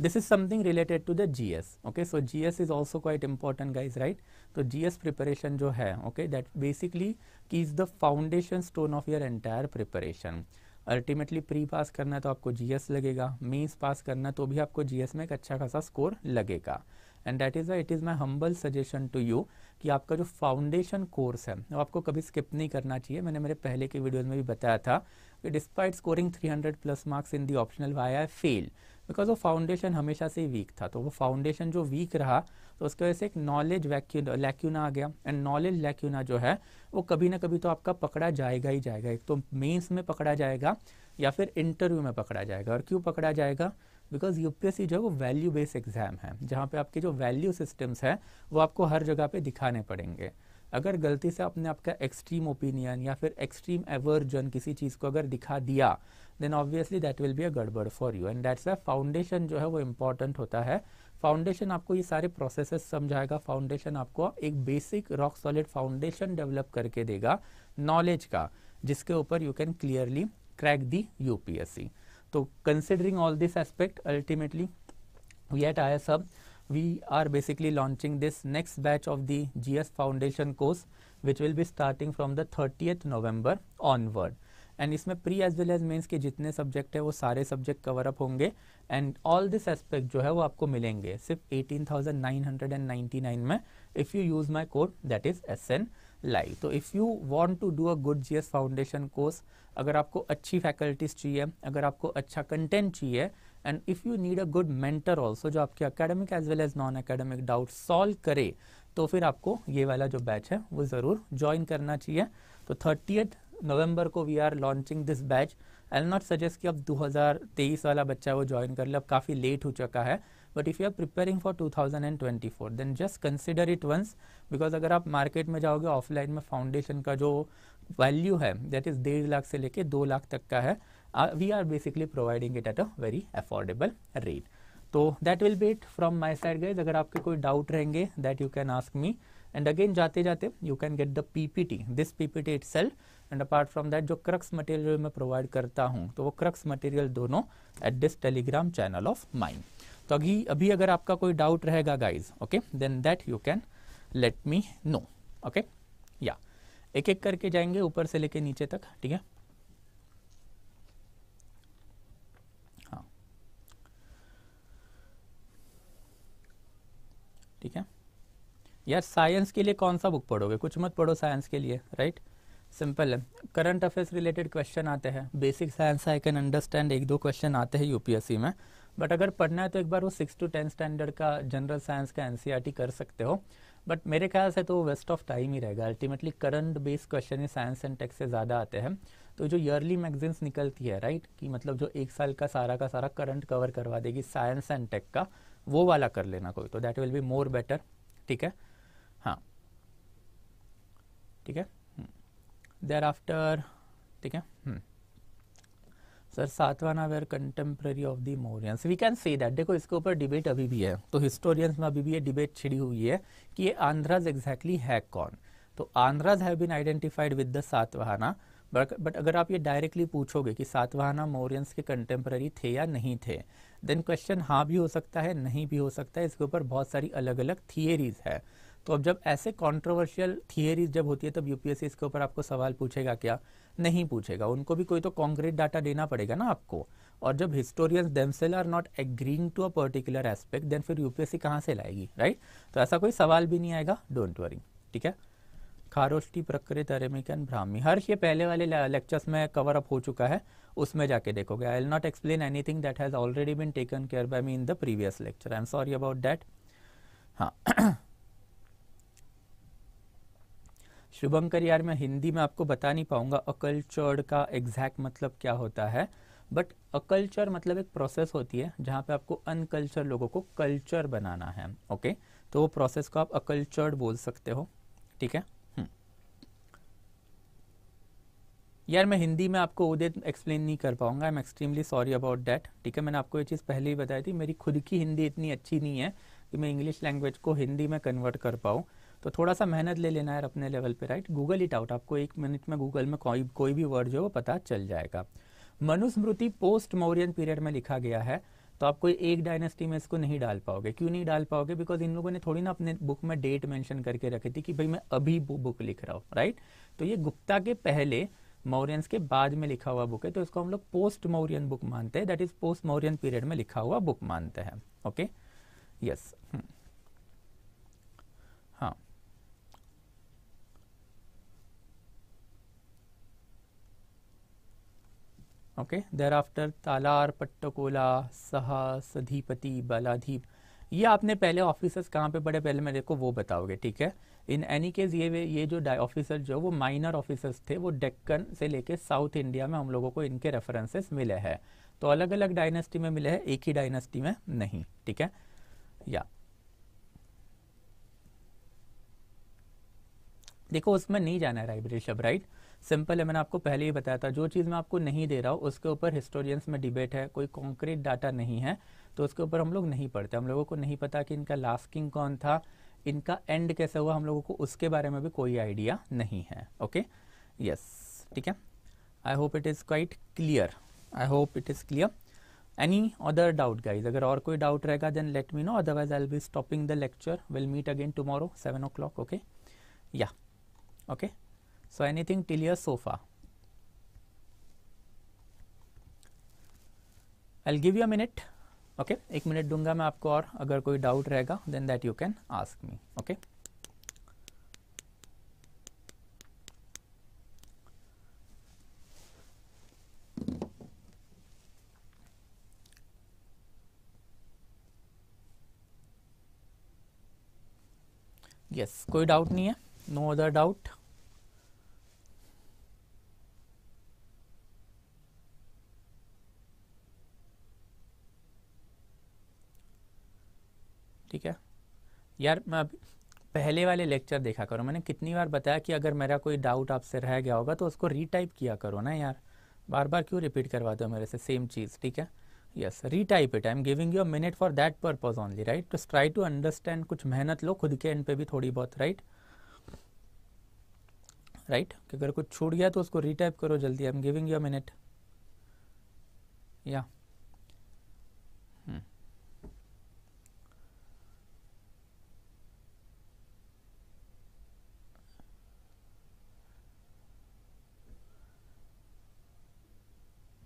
Speaker 1: this is something related to the G S okay so G S is also quite important guys right तो जी एस प्रिपरेशन जो है okay that basically key is the foundation stone of your entire preparation ultimately pre pass करना है तो आपको GS लगेगा mains पास करना है तो भी आपको जीएस में एक अच्छा खासा स्कोर लगेगा and that is it is my humble suggestion to you कि आपका जो फाउंडेशन कोर्स है वो आपको कभी स्किप नहीं करना चाहिए मैंने मेरे पहले के वीडियोज़ में भी बताया था कि despite scoring 300 plus marks in the optional why I fail because वो फाउंडेशन हमेशा से वीक था तो वो फाउंडेशन जो वीक रहा तो उसकी वजह से एक नॉलेज लैक्यूना आ गया एंड नॉलेज लैक्यूना जो है वो कभी ना कभी तो आपका पकड़ा जाएगा ही जाएगा एक तो मेन्स में पकड़ा जाएगा या फिर इंटरव्यू में पकड़ा जाएगा और क्यों पकड़ा जाएगा बिकॉज यूपीएससी जो है वो वैल्यू बेस्ड एग्ज़ाम है जहाँ पे आपके जो वैल्यू सिस्टम्स हैं वो आपको हर जगह पे दिखाने पड़ेंगे अगर गलती से आपने आपका एक्सट्रीम ओपिनियन या फिर एक्सट्रीम एवर्जन किसी चीज़ को अगर दिखा दिया then obviously that will be a गड़बड़ for you and that's a foundation जो है वो इम्पॉर्टेंट होता है फाउंडेशन आपको ये सारे प्रोसेसेस समझाएगा फाउंडेशन आपको एक basic rock solid foundation develop करके देगा नॉलेज का जिसके ऊपर you can clearly crack the UPSC तो considering all this aspect ultimately we at I S hub we are basically launching this next batch of the G S foundation course which will be starting from the eighth November onward and इसमें pre as well as means के जितने subject है वो सारे subject cover up होंगे and all this aspect जो है वो आपको मिलेंगे सिर्फ eighteen thousand nine hundred and ninety nine में if you use my course that is S N live तो if you want to do a good G S foundation course अगर आपको अच्छी फैकल्टीज चाहिए अगर आपको अच्छा कंटेंट चाहिए and if you need a good mentor also जो आपके academic as well as non academic doubt solve करे तो फिर आपको ये वाला जो बैच है वो ज़रूर ज्वाइन करना चाहिए तो थर्टी नवंबर को we are launching this batch I'll not suggest कि अब 2023 वाला बच्चा वो ज्वाइन कर ले अब काफ़ी लेट हो चुका है but if you are preparing for 2024 then just consider it once because अगर आप मार्केट में जाओगे ऑफलाइन में फाउंडेशन का जो वैल्यू है दैट इज़ डेढ़ लाख से लेकर दो लाख तक का है we are basically providing it at a very affordable rate तो that will be it from my side गए अगर आपके कोई डाउट रहेंगे that you can ask me and again जाते जाते you can get the PPT this PPT itself and apart from that जो crux material मैं प्रोवाइड करता हूँ तो वो क्रक्स मटेरियल दोनों at this Telegram channel of mind तो अभी अभी अगर आपका कोई डाउट रहेगा guys okay then that you can let me know okay या एक एक करके जाएंगे ऊपर से लेके नीचे तक ठीक है हाँ ठीक है यार साइंस के लिए कौन सा बुक पढ़ोगे कुछ मत पढ़ो साइंस के लिए राइट सिंपल है करंट अफेयर्स रिलेटेड क्वेश्चन आते हैं basic science I can understand एक दो क्वेश्चन आते हैं यूपीएससी में बट अगर पढ़ना है तो एक बार वो सिक्स टू टेंथ स्टैंडर्ड का जनरल साइंस का एन e कर सकते हो बट मेरे ख्याल से तो वेस्ट ऑफ टाइम ही रहेगा अल्टीमेटली करंट बेस्ड क्वेश्चन ही साइंस एंड टेक्स से ज़्यादा आते हैं तो जो ईयरली मैगजीन्स निकलती है राइट कि मतलब जो एक साल का सारा का सारा करंट कवर करवा देगी साइंस एंड टेक का वो वाला कर लेना कोई तो that will be more better ठीक है हाँ ठीक है देर हम्म। आफ्टर ठीक है हम्म। सर सातवा नाम were contemporary of the Mauryans we can say that देखो इसके ऊपर डिबेट अभी भी है तो हिस्टोरियंस में अभी भी ये डिबेट छिड़ी हुई है कि ये आंध्राज एग्जैक्टली है कौन तो Andhras have been identified with the Satavahana but but अगर आप ये डायरेक्टली पूछोगे कि सातवाहाना मौर्यंस के कंटेम्प्रेरी थे या नहीं थे देन क्वेश्चन हाँ भी हो सकता है नहीं भी हो सकता है इसके ऊपर बहुत सारी अलग अलग थियरीज है तो अब जब ऐसे कॉन्ट्रोवर्शियल थियरीज जब होती है तब यूपीएससी इसके ऊपर आपको सवाल पूछेगा क्या नहीं पूछेगा उनको भी कोई तो कॉन्क्रीट डाटा देना पड़ेगा ना आपको और जब historians themselves are not agreeing to a particular aspect then फिर यूपीएससी कहाँ से लाएगी राइट तो ऐसा कोई सवाल भी नहीं आएगा डोंट वरी ठीक है खारोष्टी प्रकृत अरेमिकन ब्राह्मी हर्ष ये पहले वाले लेक्चर्स में कवर अप हो चुका है उसमें जाके देखोगे I'll not explain anything that has already been taken care by me in the previous lecture I'm sorry about that हाँ शुभंकर यार मैं हिंदी में आपको बता नहीं पाऊंगा अकल्चर का एग्जैक्ट मतलब क्या होता है बट अकल्चर मतलब एक प्रोसेस होती है जहां पे आपको अनकल्चर लोगों को कल्चर बनाना है ओके तो वो प्रोसेस को आप अकल्चर्ड बोल सकते हो ठीक है हम्म। यार मैं हिंदी में आपको उदय एक्सप्लेन नहीं कर पाऊंगा I'm extremely sorry about that ठीक है मैंने आपको ये चीज़ पहले ही बताई थी मेरी खुद की हिंदी इतनी अच्छी नहीं है कि मैं इंग्लिश लैंग्वेज को हिंदी में कन्वर्ट कर पाऊँ तो थोड़ा सा मेहनत ले लेना है अपने लेवल पे राइट गूगल इट आउट आपको एक मिनट में गूगल में कोई कोई भी वर्ड जो है वो पता चल जाएगा मनुस्मृति पोस्ट मौर्यन पीरियड में लिखा गया है तो आप कोई एक डायनेस्टी में इसको नहीं डाल पाओगे क्यों नहीं डाल पाओगे बिकॉज इन लोगों ने थोड़ी ना अपने बुक में डेट मेंशन करके रखी थी कि भाई मैं अभी वो बुक लिख रहा हूँ राइट तो ये गुप्ता के पहले मौर्यंस के बाद में लिखा हुआ बुक है तो इसको हम लोग पोस्ट मौर्यन बुक मानते हैं that is post Mauryan period में लिखा हुआ बुक मानते हैं okay yes yes. Okay there after तालार pattakola सहा sadhipati baladhip ये आपने पहले ऑफिसर्स कहाँ पे पढ़े पहले मेरे को वो बताओगे ठीक है इन एनी केस ये ये जो ऑफिसर जो वो माइनर ऑफिसर्स थे वो डेक्कन से लेके साउथ इंडिया में हम लोगों को इनके रेफरेंसेस मिले हैं तो अलग अलग डायनेस्टी में मिले हैं एक ही डायनेस्टी में नहीं ठीक है या देखो उसमें नहीं जाना है right Rishabh right right? Simple है मैंने आपको पहले ही बताया था जो चीज़ मैं आपको नहीं दे रहा हूँ उसके ऊपर हिस्टोरियंस में डिबेट है कोई कॉन्क्रीट डाटा नहीं है तो उसके ऊपर हम लोग नहीं पढ़ते हम लोगों को नहीं पता कि इनका लास्ट किंग कौन था इनका एंड कैसे हुआ हम लोगों को उसके बारे में भी कोई आइडिया नहीं है ओके यस ठीक है I hope it is quite clear I hope it is clear any other doubt guys अगर और कोई डाउट रहेगा then let me know otherwise I be stopping the lecture will meet again tomorrow seven o'clock okay या okay so anything till your sofa i'll give you a minute okay okay? एक minute दूंगा मैं आपको और अगर कोई doubt रहेगा then that you can ask me okay yes कोई डाउट नहीं है नो अदर डाउट ठीक है यार मैं पहले वाले लेक्चर देखा करो मैंने कितनी बार बताया कि अगर मेरा कोई डाउट आपसे रह गया होगा तो उसको रीटाइप किया करो ना यार बार बार क्यों रिपीट करवा दो मेरे से सेम चीज़ ठीक है yes retype it I'm giving you a minute for that purpose only right to try to understand कुछ मेहनत लो खुद के एंड पे भी थोड़ी बहुत राइट राइट अगर कुछ छूट गया तो उसको रीटाइप करो जल्दी I'm giving you a minute या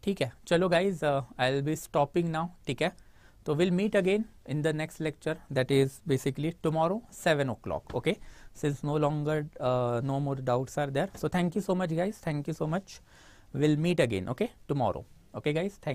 Speaker 1: ठीक है चलो guys I will be stopping now ठीक है तो will meet again in the next lecture that is basically tomorrow seven o'clock okay since no longer no more doubts are there so thank you so much guys thank you so much will meet again okay tomorrow okay guys thank